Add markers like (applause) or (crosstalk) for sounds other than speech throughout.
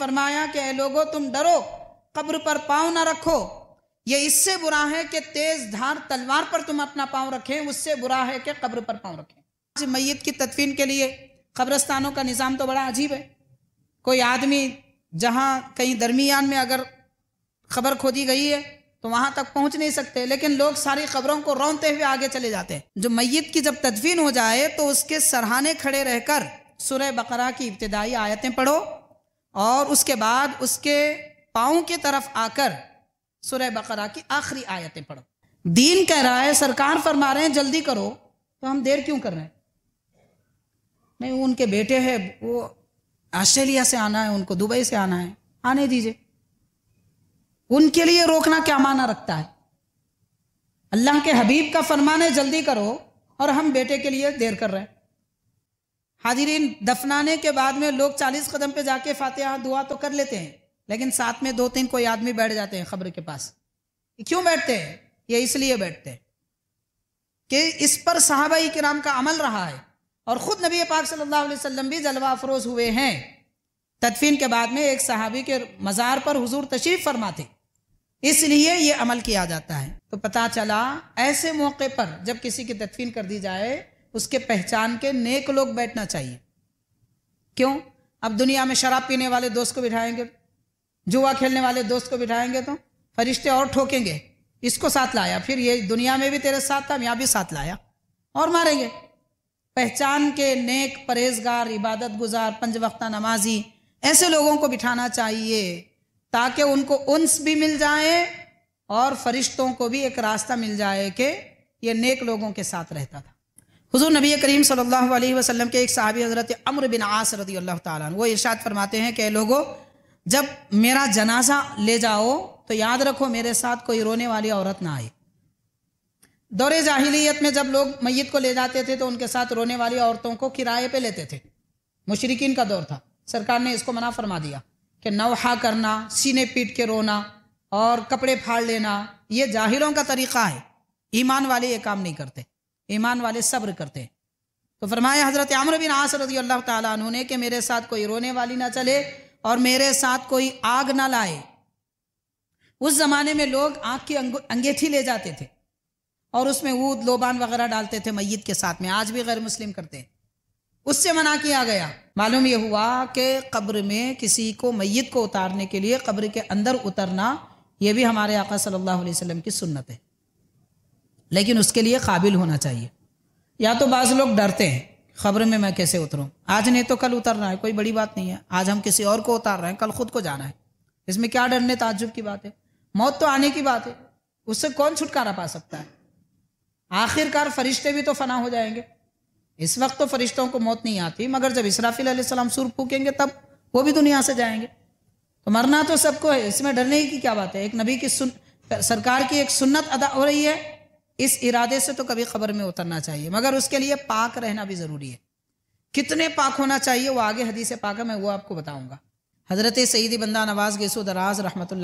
फरमाया कि ए लोगो तुम डरो कब्र पर पाँव ना रखो ये इससे बुरा है कि तेज धार तलवार पर तुम अपना पाँव रखें उससे बुरा है कि कब्र पर पाँव रखें आज मैत की तदफीन के लिए कब्रस्तानों का निज़ाम तो बड़ा अजीब है कोई आदमी जहाँ कहीं दरमियान में अगर खबर खोदी गई है तो वहाँ तक पहुँच नहीं सकते लेकिन लोग सारी खबरों को रोनते हुए आगे चले जाते हैं जो मैत की जब तदफीन हो जाए तो उसके सरहाने खड़े रहकर सुरह बकरा की इब्तदाई आयतें पढ़ो और उसके बाद उसके पाँव के तरफ आकर सुरह बकरा की आखिरी आयतें पढ़ो दीन कह रहा है सरकार फरमा रहे हैं जल्दी करो तो हम देर क्यों कर रहे हैं नहीं वो उनके बेटे हैं वो ऑस्ट्रेलिया से आना है उनको दुबई से आना है आने दीजिए उनके लिए रोकना क्या माना रखता है अल्लाह के हबीब का फरमान है जल्दी करो और हम बेटे के लिए देर कर रहे हैं हाजिरीन दफनाने के बाद में लोग चालीस कदम पे जाके फातिहा दुआ तो कर लेते हैं लेकिन साथ में दो तीन कोई आदमी बैठ जाते हैं खबर के पास क्यों बैठते हैं ये इसलिए बैठते हैं कि इस पर साहबा कराम का अमल रहा है और ख़ुद नबी पाक सल्लल्लाहु अलैहि वसल्लम भी जलवा अफरोज़ हुए हैं तदफीन के बाद में एक सहाबी के मज़ार पर हुजूर तशरीफ़ फरमाते इसलिए ये अमल किया जाता है तो पता चला ऐसे मौके पर जब किसी की तदफीन कर दी जाए उसके पहचान के नेक लोग बैठना चाहिए क्यों अब दुनिया में शराब पीने वाले दोस्त को बिठाएंगे जुआ खेलने वाले दोस्त को बिठाएंगे तो फरिश्ते और ठोकेंगे इसको साथ लाया फिर ये दुनिया में भी तेरे साथ था यहाँ भी साथ लाया और मारेंगे पहचान के नेक परहेजगार इबादत गुजार पंज वक्ता नमाजी ऐसे लोगों को बिठाना चाहिए ताकि उनको उन्स भी मिल जाए और फरिश्तों को भी एक रास्ता मिल जाए कि ये नेक लोगों के साथ रहता था हुजूर नबी करीम सल्लल्लाहु अलैहि वसल्लम के एक साहबी हज़रत अमर बिन आस रदी अल्लाह ताला वो इरशाद फरमाते हैं कि लोगों जब मेरा जनाजा ले जाओ तो याद रखो मेरे साथ कोई रोने वाली औरत ना आए दौरे जाहिलियत में जब लोग मैत को ले जाते थे तो उनके साथ रोने वाली औरतों को किराए पे लेते थे मुशरकिन का दौर था सरकार ने इसको मना फरमा दिया कि नवहा करना सीने पीट के रोना और कपड़े फाड़ लेना ये जाहिलों का तरीक़ा है ईमान वाले ये काम नहीं करते ईमान वाले सब्र करते तो फरमाया हज़रत आमर बिन आस रजी अल्लाह तु ने कि मेरे साथ कोई रोने वाली ना चले और मेरे साथ कोई आग ना लाए उस ज़माने में लोग आग की अंगेठी ले जाते थे और उसमें ऊद लोबान वगैरह डालते थे मैत के साथ में आज भी गैर मुस्लिम करते हैं उससे मना किया गया मालूम यह हुआ कि कब्र में किसी को मैत को उतारने के लिए कब्र के अंदर उतरना यह भी हमारे आका सल्लल्लाहु अलैहि वसल्लम की सुन्नत है लेकिन उसके लिए काबिल होना चाहिए या तो बाज़ लोग डरते हैं खबर में मैं कैसे उतरूँ आज नहीं तो कल उतरना है कोई बड़ी बात नहीं है आज हम किसी और को उतार रहे हैं कल खुद को जाना है इसमें क्या डरने ताजुब की बात है मौत तो आने की बात है उससे कौन छुटकारा पा सकता है आखिरकार फरिश्ते भी तो फना हो जाएंगे इस वक्त तो फरिश्तों को मौत नहीं आती मगर जब इसराफिल सलाम सुर फूकेंगे तब वो भी दुनिया से जाएंगे तो मरना तो सबको है इसमें डरने की क्या बात है एक नबी की सुन सरकार की एक सुन्नत अदा हो रही है इस इरादे से तो कभी खबर में उतरना चाहिए मगर उसके लिए पाक रहना भी ज़रूरी है कितने पाक होना चाहिए वो आगे हदीसे पाक है मैं वो आपको बताऊंगा हज़रत सईदी बंदा नवाज़ गेसो दराज रहमत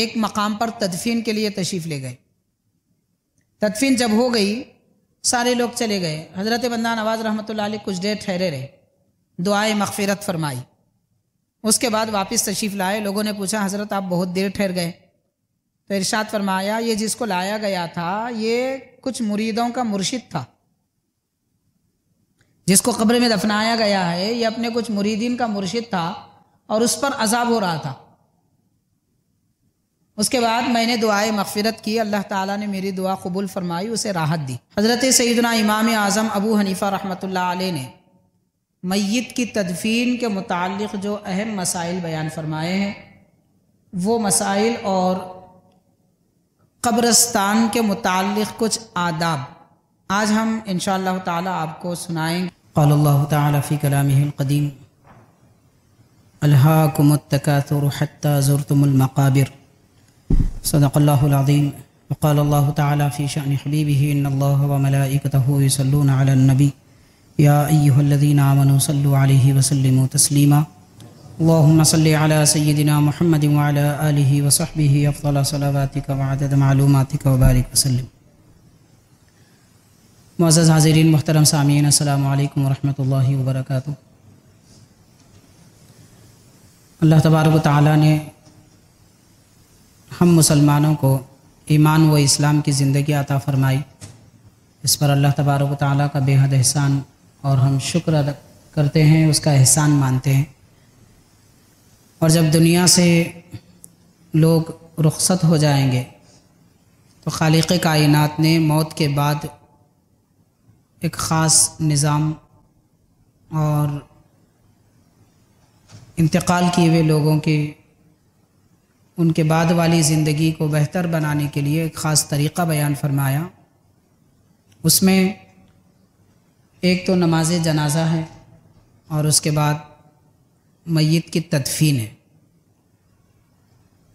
एक मकाम पर तदफीन के लिए तशीफ ले गए तदफीन जब हो गई सारे लोग चले गए हज़रत बंदा नवाज़ रहमत कुछ देर ठहरे रहे दुआए मगफ़रत फरमाई उसके बाद वापस तशीफ लाए लोगों ने पूछा हज़रत आप बहुत देर ठहर गए तो इर्शाद फरमाया ये जिसको लाया गया था ये कुछ मुरीदों का मुर्शिद था जिसको कब्र में दफनाया गया है ये अपने कुछ मुरीदीन का मुर्शिद था और उस पर अजाब हो रहा था उसके बाद मैंने दुआए मगफरत की अल्लाह ताला ने मेरी दुआ कबूल फरमाई उसे राहत दी हज़रत सैदना इमाम आज़म अबू हनीफ़ा रहमत ने मैत की तदफीन के मुतक़ जो अहम मसाइल बयान फरमाए हैं वो मसाइल और कब्रस्तान के मुतालिक कुछ आदाब आज हम इन ताला आपको सुनाएंगे कल्ला तफ़ी कलामीम अल्हाकुमतकातुरतमक़ाबिर सदक़ल्लाज़ीम वक़ाल अल्लाह तफ़ी शान हबीबी सल्लून अलनबी या अय्युल्लदीन आमन सल्लु अलैहि वसल्लम तस्लीमा अल्लाहुम्मा सल्ली अला सय्यदिना मुहम्मद व अला आलिहि व सहबिहि अफदल सलावातिक व अदद मालूमातिक व बारिक वसल्लम मुअज़्ज़ हाज़िरीन मोहतरम सामीन अस्सलाम वालेकुम व रहमतुल्लाहि व बरकातुहू अल्लाह तबारक ताला ने हम मुसलमानों को ईमान व इस्लाम की ज़िंदगी अता फ़रमाई इस पर अल्लाह तबारक ताली का बेहद एहसान और हम शुक्र करते हैं उसका एहसान मानते हैं और जब दुनिया से लोग रुखसत हो जाएंगे तो खालिक कायनात ने मौत के बाद एक ख़ास निज़ाम और इंतकाल किए हुए लोगों के उनके बाद वाली ज़िंदगी को बेहतर बनाने के लिए एक ख़ास तरीक़ा बयान फरमाया उसमें एक तो नमाज जनाजा है और उसके बाद मैत की तदफीन है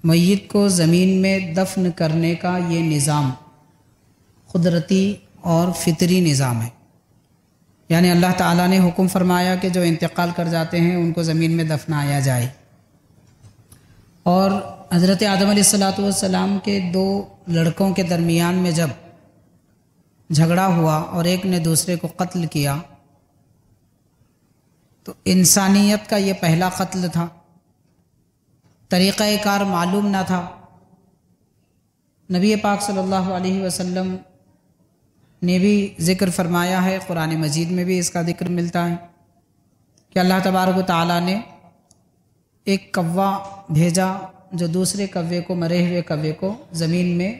मैत को ज़मीन में दफन करने का ये निज़ाम कुदरती और फितरी निज़ाम है यानी अल्लाह ताला ने हुक्म फरमाया कि जो इंतकाल कर जाते हैं उनको ज़मीन में दफनाया जाए और हज़रत आदम सलाम के दो लड़कों के दरमियान में जब झगड़ा हुआ और एक ने दूसरे को कत्ल किया तो इंसानियत का ये पहला कत्ल था कार मालूम ना था नबी पाक सल्लल्लाहु अलैहि वसल्लम ने भी ज़िक्र फरमाया है क़ुरान मजीद में भी इसका ज़िक्र मिलता है कि अल्लाह तबारक ताली ने एक कव्वा भेजा जो दूसरे कव्वे को मरे हुए कव्वे को ज़मीन में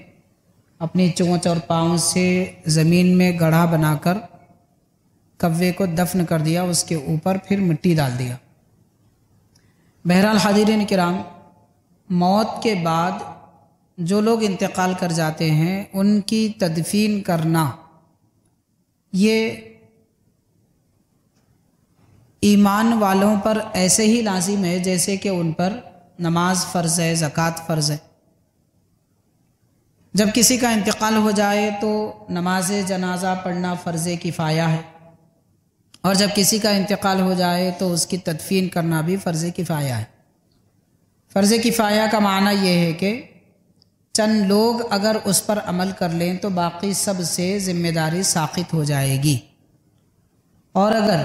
अपनी चोंच और पाँव से ज़मीन में गढ़ा बनाकर कव्वे को दफन कर दिया उसके ऊपर फिर मिट्टी डाल दिया बहरहाल हादिरिन कराम मौत के बाद जो लोग इंतकाल कर जाते हैं उनकी तदफीन करना ये ईमान वालों पर ऐसे ही लाजिम है जैसे कि उन पर नमाज फ़र्ज़ है ज़क़़त फ़र्ज़ है जब किसी का इंतकाल हो जाए तो नमाज जनाजा पढ़ना फ़र्ज़ किफ़ाया है और जब किसी का इंतकाल हो जाए तो उसकी तदफीन करना भी फ़र्ज़ किफ़ाया है फ़र्ज़ किफ़ाया का माना यह है कि चंद लोग अगर उस पर अमल कर लें तो बाकी सब से ज़िम्मेदारी साखित हो जाएगी और अगर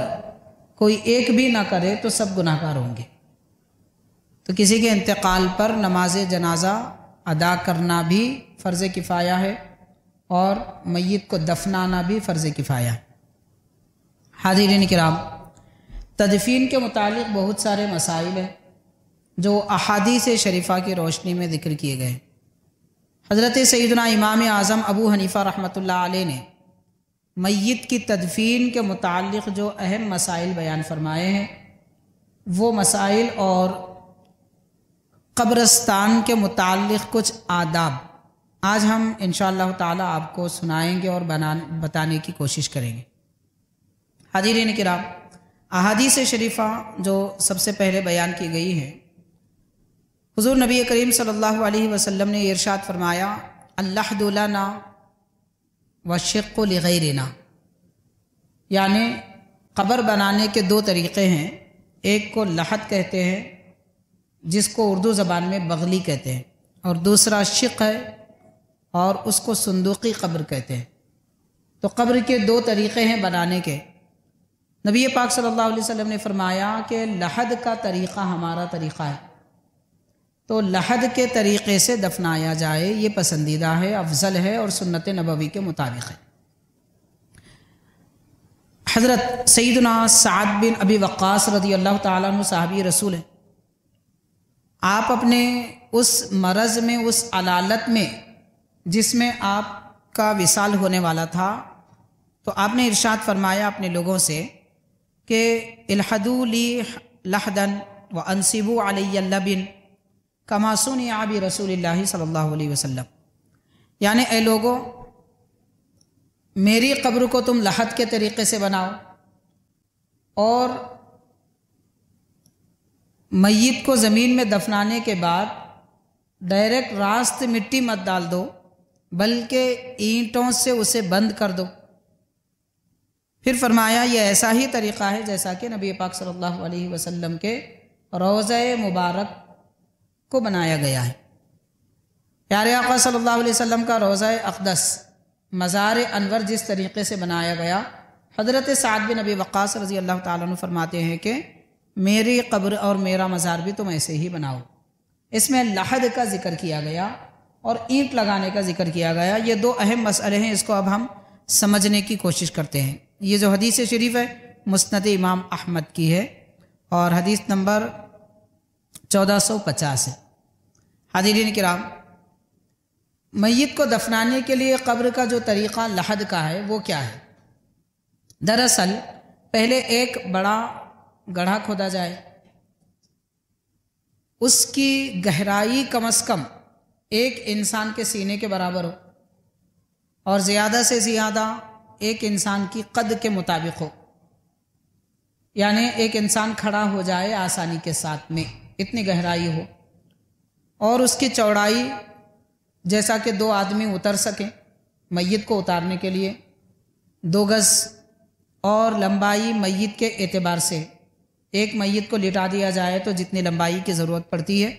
कोई एक भी ना करे तो सब गुनाहगार होंगे तो किसी के इंतकाल पर नमाज जनाजा अदा करना भी फ़र्ज़ किफ़ाया है और मैत को दफनाना भी फ़र्ज़ किफ़ाया है हाजिर कराम तदफीन के मुतालिक बहुत सारे मसाइल हैं जो अहादी से शरीफ़ा की रोशनी में ज़िक्र किए गए हज़रत सैदना इमाम आज़म अबू हनीफ़ा रहमत आल ने मैत की तदफीन के मुतालिक जो अहम मसाइल बयान फरमाए हैं वो मसाइल और कब्रस्तान के मुतालिक कुछ आदाब आज हम इन शाह आपको सुनाएँगे और बना बताने की कोशिश करेंगे हाजिरीन अहादी अहादीस शरीफ़ा जो सबसे पहले बयान की गई है हुजूर नबी करीम सल्लल्लाहु अलैहि वसल्लम ने इरशाद फरमाया अल्लाह दुलाना व शिक् लगैरना यानि कब्र बनाने के दो तरीक़े हैं एक को लहत कहते हैं जिसको उर्दू ज़बान में बगली कहते हैं और दूसरा शिक है और उसको संदूकी कब्र कहते हैं तो कब्र के दो तरीक़े हैं बनाने के नबी पाक सल्लल्लाहु अलैहि वसल्लम ने फरमाया कि लहद का तरीक़ा हमारा तरीक़ा है तो लहद के तरीक़े से दफनाया जाए ये पसंदीदा है अफजल है और सुन्नत नबवी के मुताबिक है हज़रत सईदना साद बिन अबी वक्स रदी अल्लाह तहबी रसूल हैं आप अपने उस मरज़ में उस अलालत में जिसमें आपका विसाल होने वाला था तो आपने इरशाद फरमाया अपने लोगों से कि इलहदूली लहदन व अनसिबू अलबिन कमासुन आबी रसूल सल्ला वसम यानि ए लोगों मेरी कब्र को तुम लहद के तरीके से बनाओ और मैत को ज़मीन में दफनाने के बाद डायरेक्ट रास्ते मिट्टी मत डाल दो बल्कि ईंटों से उसे बंद कर दो फिर फरमाया ये ऐसा ही तरीक़ा है जैसा कि नबी पाक सल्लल्लाहु अलैहि वसल्लम के रोज़ मुबारक को बनाया गया है प्यारे आका सल्लल्लाहु अलैहि वसल्लम का रोज़ अकदस मज़ार अनवर जिस तरीके से बनाया गया हज़रत साद बिन नबी वक़ास रज़ी अल्लाह ताली फरमाते हैं कि मेरी कब्र और मेरा मज़ार भी तुम ऐसे ही बनाओ इसमें लहद का ज़िक्र किया गया और ईंट लगाने का ज़िक्र किया गया ये दो अहम मसले हैं इसको अब हम समझने की कोशिश करते हैं ये जो हदीस शरीफ है मुस्ंद इमाम अहमद की है और हदीस नंबर 1450 है हादिरीन कराम मैत को दफनाने के लिए कब्र का जो तरीक़ा लहद का है वो क्या है दरअसल पहले एक बड़ा गढ़ा खोदा जाए उसकी गहराई कम अज़ कम एक इंसान के सीने के बराबर हो और ज़्यादा से ज़्यादा एक इंसान की कद के मुताबिक हो यानी एक इंसान खड़ा हो जाए आसानी के साथ में इतनी गहराई हो और उसकी चौड़ाई जैसा कि दो आदमी उतर सकें मैत को उतारने के लिए दो गज़ और लंबाई मैत के एतबार से एक मैत को लिटा दिया जाए तो जितनी लंबाई की ज़रूरत पड़ती है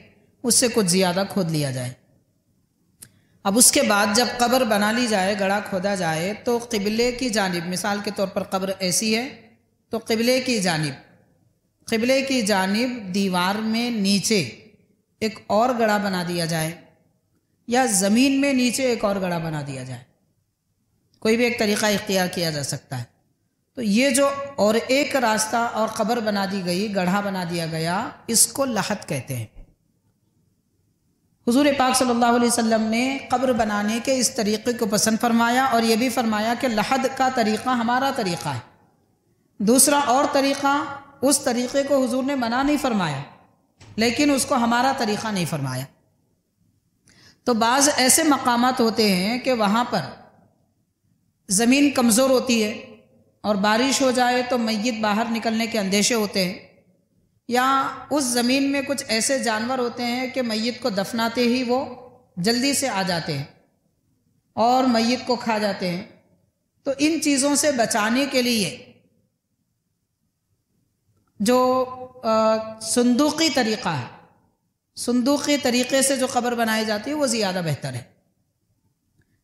उससे कुछ ज़्यादा खोद लिया जाए अब उसके बाद जब कब्र बना ली जाए गड़ा खोदा जाए तो किबले की जानब मिसाल के तौर पर कब्र ऐसी है तो किबले की जानब किबले की जानब दीवार में नीचे एक और गड़ा बना दिया जाए या ज़मीन में नीचे एक और गड़ा बना दिया जाए कोई भी एक तरीक़ा इख्तियार किया जा सकता है तो ये जो और एक रास्ता और कब्र बना दी गई गढ़ा बना दिया गया इसको लाहत कहते हैं हुजूर पाक सल्लल्लाहु अलैहि वसल्लम ने कब्र बनाने के इस तरीक़े को पसंद फरमाया और ये भी फरमाया कि लहद का तरीक़ा हमारा तरीक़ा है दूसरा और तरीक़ा उस तरीक़े को हुजूर ने मना नहीं फरमाया लेकिन उसको हमारा तरीक़ा नहीं फरमाया तो बाज़ ऐसे मकाम होते हैं कि वहाँ पर ज़मीन कमज़ोर होती है और बारिश हो जाए तो मैत बाहर निकलने के अंदेशे होते हैं या उस ज़मीन में कुछ ऐसे जानवर होते हैं कि मैत को दफनाते ही वो जल्दी से आ जाते हैं और मैत को खा जाते हैं तो इन चीज़ों से बचाने के लिए जो संदूकी तरीक़ा है संदूकी तरीक़े से जो ख़बर बनाई जाती है वो ज़्यादा बेहतर है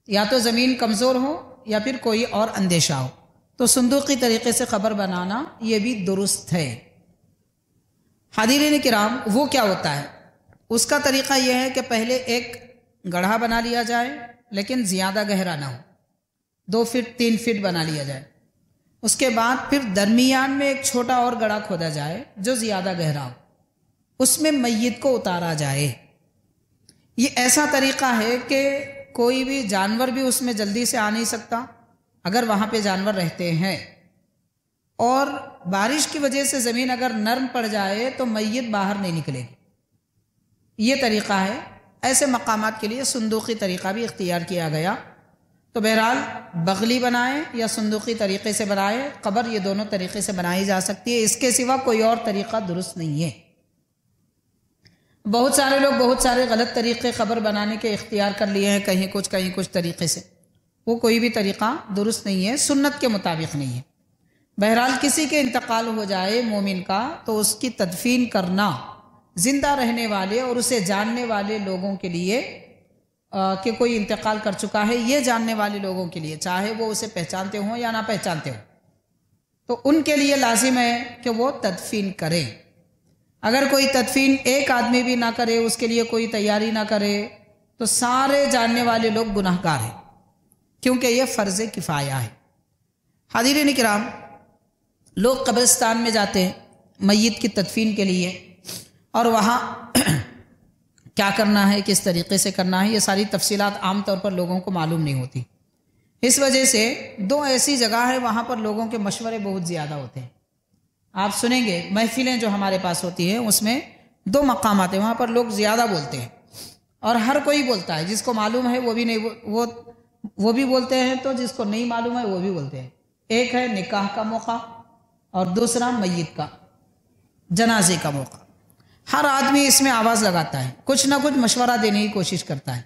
या तो ज़मीन कमज़ोर हो या फिर कोई और अंदेशा हो तो संदूकी तरीक़े से खबर बनाना ये भी दुरुस्त है हादिरीन कराम वो क्या होता है उसका तरीक़ा यह है कि पहले एक गढ़ा बना लिया जाए लेकिन ज़्यादा गहरा ना हो दो फिट तीन फिट बना लिया जाए उसके बाद फिर दरमियान में एक छोटा और गढ़ा खोदा जाए जो ज़्यादा गहरा हो उसमें मैत को उतारा जाए ये ऐसा तरीक़ा है कि कोई भी जानवर भी उसमें जल्दी से आ नहीं सकता अगर वहाँ पे जानवर रहते हैं और बारिश की वजह से ज़मीन अगर नरम पड़ जाए तो मैत बाहर नहीं निकलेगी ये तरीक़ा है ऐसे मकाम के लिए संदूकी तरीक़ा भी इख्तियार किया गया तो बहरहाल बगली बनाएं या संदूकी तरीक़े से बनाएं कबर ये दोनों तरीक़े से बनाई जा सकती है इसके सिवा कोई और तरीक़ा दुरुस्त नहीं है बहुत सारे लोग बहुत सारे गलत तरीक़े खबर बनाने के इख्तियार कर लिए हैं कहीं कुछ कहीं कुछ तरीक़े से वो कोई भी तरीक़ा दुरुस्त नहीं है सुन्नत के मुताबिक नहीं है बहरहाल किसी के इंतकाल हो जाए मोमिन का तो उसकी तदफीन करना ज़िंदा रहने वाले और उसे जानने वाले लोगों के लिए कि कोई इंतकाल कर चुका है ये जानने वाले लोगों के लिए चाहे वो उसे पहचानते हों या ना पहचानते हों तो उनके लिए लाजिम है कि वो तदफीन करें अगर कोई तदफीन एक आदमी भी ना करे उसके लिए कोई तैयारी ना करे तो सारे जानने वाले लोग गुनाहगार हैं क्योंकि ये फ़र्ज़ किफ़ाया है हादिर निकराम लोग कब्रिस्तान में जाते हैं मैत की तदफीन के लिए और वहाँ (clears throat) क्या करना है किस तरीके से करना है ये सारी तफसी आम तौर पर लोगों को मालूम नहीं होती इस वजह से दो ऐसी जगह है वहाँ पर लोगों के मशवरे बहुत ज़्यादा होते हैं आप सुनेंगे महफिलें जो हमारे पास होती हैं उसमें दो मकाम आते हैं वहाँ पर लोग ज़्यादा बोलते हैं और हर कोई बोलता है जिसको मालूम है वो भी नहीं वो वो भी बोलते हैं तो जिसको नहीं मालूम है वो भी बोलते हैं एक है निकाह का मौका और दूसरा मैत का जनाजे का मौका हर आदमी इसमें आवाज़ लगाता है कुछ ना कुछ मशवरा देने की कोशिश करता है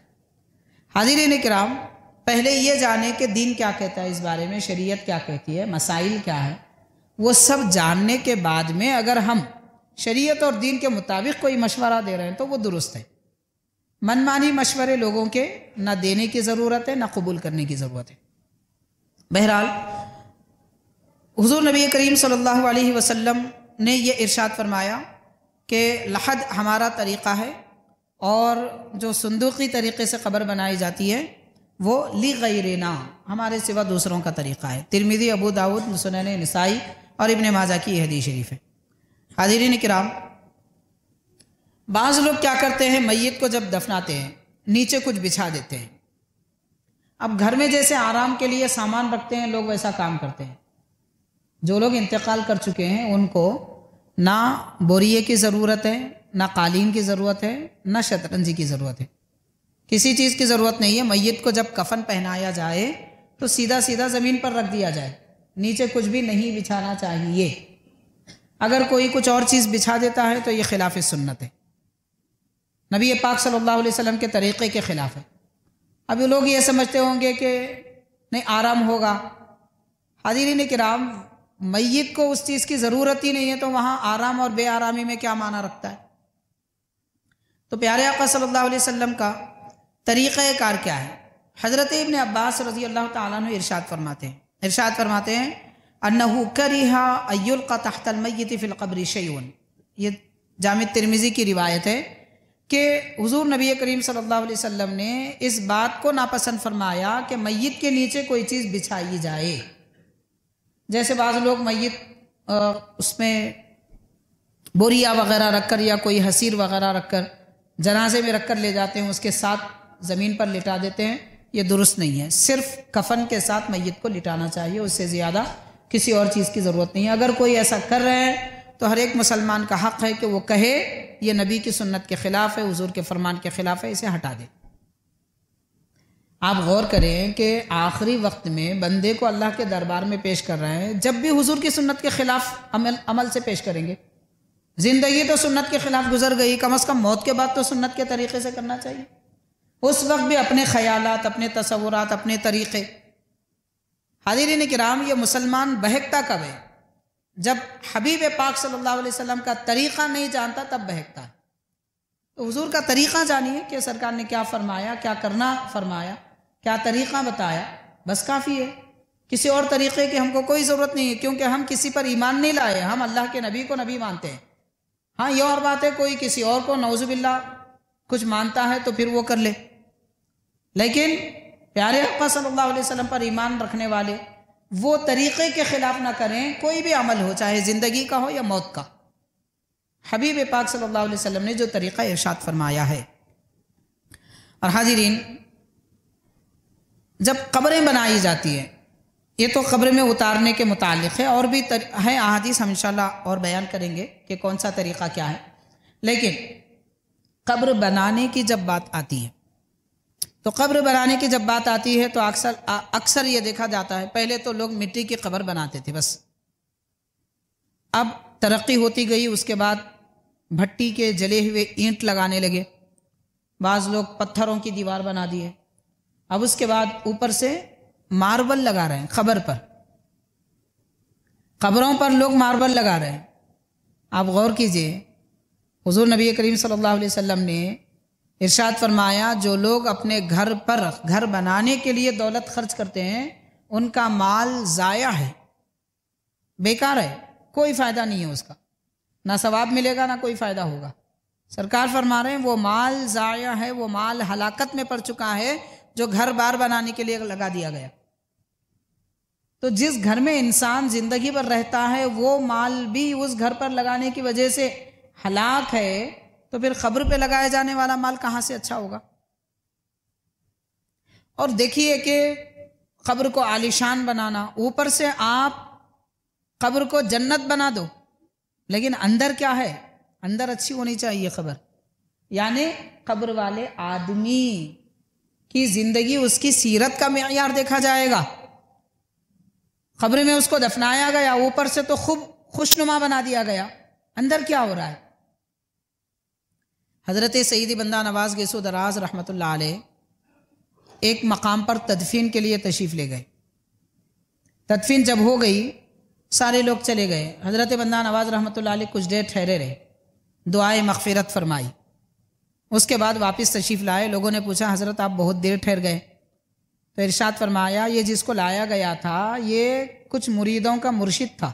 हाजिर कराम पहले ये जाने कि दीन क्या कहता है इस बारे में शरीयत क्या कहती है मसाइल क्या है वो सब जानने के बाद में अगर हम शरीयत और दीन के मुताबिक कोई मशवरा दे रहे हैं तो वो दुरुस्त है मनमानी मशवरे लोगों के ना देने की ज़रूरत है ना कबूल करने की ज़रूरत है बहरहाल हुजूर नबी करीम सल्लल्लाहु अलैहि वसल्लम ने यह इरशाद फरमाया कि लहद हमारा तरीक़ा है और जो संदूकी तरीक़े से ख़बर बनाई जाती है वो ली गैरना हमारे सिवा दूसरों का तरीक़ा है तिरमिदी अबू दाऊद सुनन नसाई और इबन माजा की हदी शरीफ है हाजिरीन कराम बाज़ लोग क्या करते हैं मैत को जब दफनाते हैं नीचे कुछ बिछा देते हैं अब घर में जैसे आराम के लिए सामान रखते हैं लोग वैसा काम करते हैं जो लोग इंतकाल कर चुके हैं उनको ना बोरिए की ज़रूरत है ना कालीन की ज़रूरत है ना शतरंजी की ज़रूरत है किसी चीज़ की ज़रूरत नहीं है मैत को जब कफन पहनाया जाए तो सीधा सीधा ज़मीन पर रख दिया जाए नीचे कुछ भी नहीं बिछाना चाहिए अगर कोई कुछ और चीज़ बिछा देता है तो ये खिलाफ सुन्नत है नबी पाक सल्लल्लाहु अलैहि वसल्लम के तरीक़े के ख़िलाफ़ है अब लोग ये समझते होंगे कि नहीं आराम होगा ने कराम मैत को उस चीज़ की ज़रूरत ही नहीं है तो वहां आराम और बेआरामी में क्या माना रखता है तो प्यारे आका सल्लल्लाहु अलैहि वसल्लम का तरीक़ा कार क्या है हज़रत इबन अब्बास रजी अल्लाह तु इरशाद फरमाते हैं इरशाद फरमाते हैं अन्नहू करिहा अयुल्का तहतलमैत फ़िलकबरी शैन ये जाम तिरमिज़ी की रिवायत है कि हुजूर नबी करीम सल्लल्लाहु अलैहि वसल्लम ने इस बात को नापसंद फरमाया कि मैत के नीचे कोई चीज़ बिछाई जाए जैसे बाज लोग मैत उसमें बोरिया वगैरह रखकर या कोई हसीर वगैरह रखकर जनाजे में रखकर ले जाते हैं उसके साथ ज़मीन पर लिटा देते हैं ये दुरुस्त नहीं है सिर्फ कफन के साथ मैत को लिटाना चाहिए उससे ज़्यादा किसी और चीज़ की ज़रूरत नहीं है अगर कोई ऐसा कर रहे हैं तो हर एक मुसलमान का हक़ है कि वो कहे ये नबी की सुन्नत के ख़िलाफ़ है हजूर के फरमान के ख़िलाफ़ है इसे हटा दे आप गौर करें कि आखिरी वक्त में बंदे को अल्लाह के दरबार में पेश कर रहे हैं जब भी हुजूर की सुन्नत के ख़िलाफ़ अमल अमल से पेश करेंगे ज़िंदगी तो सुन्नत के ख़िलाफ़ गुजर गई कम अज़ कम मौत के बाद तो सुन्नत के तरीके से करना चाहिए उस वक्त भी अपने ख्याल अपने तस्वुरात अपने तरीक़े ने कराम ये मुसलमान बहकता कब है जब हबीब पाक सल्लल्लाहु अलैहि वसल्लम का तरीक़ा नहीं जानता तब बहकता है तो हजूर का तरीक़ा जानिए कि सरकार ने क्या फ़रमाया क्या करना फ़रमाया क्या तरीक़ा बताया बस काफ़ी है किसी और तरीक़े की हमको कोई ज़रूरत नहीं है क्योंकि हम किसी पर ईमान नहीं लाए हम अल्लाह के नबी को नबी मानते हैं हाँ ये और बात है कोई किसी और को नौजबिल्ला कुछ मानता है तो फिर वो कर ले लेकिन प्यारे अक्का सल्लल्लाहु अलैहि वसल्लम पर ईमान रखने वाले वो तरीक़े के ख़िलाफ़ ना करें कोई भी अमल हो चाहे ज़िंदगी का हो या मौत का हबीब पाक सल्लल्लाहु अलैहि वसल्लम ने जो तरीक़ा इर्शाद फरमाया है और हाजिरीन जब कब्रें बनाई जाती हैं ये तो कब्र में उतारने के मुतालिक है और भी तर, है अहादीस हम इंशाल्लाह और बयान करेंगे कि कौन सा तरीक़ा क्या है लेकिन कब्र बनाने की जब बात आती है तो कब्र बनाने की जब बात आती है तो अक्सर अक्सर ये देखा जाता है पहले तो लोग मिट्टी की कब्र बनाते थे बस अब तरक्की होती गई उसके बाद भट्टी के जले हुए ईंट लगाने लगे बाज़ लोग पत्थरों की दीवार बना दिए अब उसके बाद ऊपर से मार्बल लगा रहे हैं खबर पर खबरों पर लोग मार्बल लगा रहे हैं आप गौर कीजिए हुजूर नबी करीम सल्लल्लाहु अलैहि वसल्लम ने इरशाद फरमाया जो लोग अपने घर पर घर बनाने के लिए दौलत खर्च करते हैं उनका माल ज़ाया है बेकार है कोई फ़ायदा नहीं है उसका ना सवाब मिलेगा ना कोई फ़ायदा होगा सरकार फरमा रहे हैं वो माल ज़ाया है वो माल हलाकत में पड़ चुका है जो घर बार बनाने के लिए लगा दिया गया तो जिस घर में इंसान जिंदगी पर रहता है वो माल भी उस घर पर लगाने की वजह से हलाक है तो फिर खबर पे लगाया जाने वाला माल कहां से अच्छा होगा और देखिए कि खबर को आलिशान बनाना ऊपर से आप खबर को जन्नत बना दो लेकिन अंदर क्या है अंदर अच्छी होनी चाहिए खबर यानी खबर वाले आदमी कि ज़िंदगी उसकी सीरत का मैार देखा जाएगा खबर में उसको दफनाया गया ऊपर से तो खूब खुशनुमा बना दिया गया अंदर क्या हो रहा है हज़रत सईदी बंदा नवाज़ गसो दराज रहमत एक मकाम पर तदफीन के लिए तशीफ ले गए तदफीन जब हो गई सारे लोग चले गए हज़रत बंदा नवाज रहमत कुछ देर ठहरे रहे दुआए मकफिरत फरमाई उसके बाद वापस तशरीफ़ लाए लोगों ने पूछा हज़रत आप बहुत देर ठहर गए तो इरशाद फरमाया ये जिसको लाया गया था ये कुछ मुरीदों का मुर्शिद था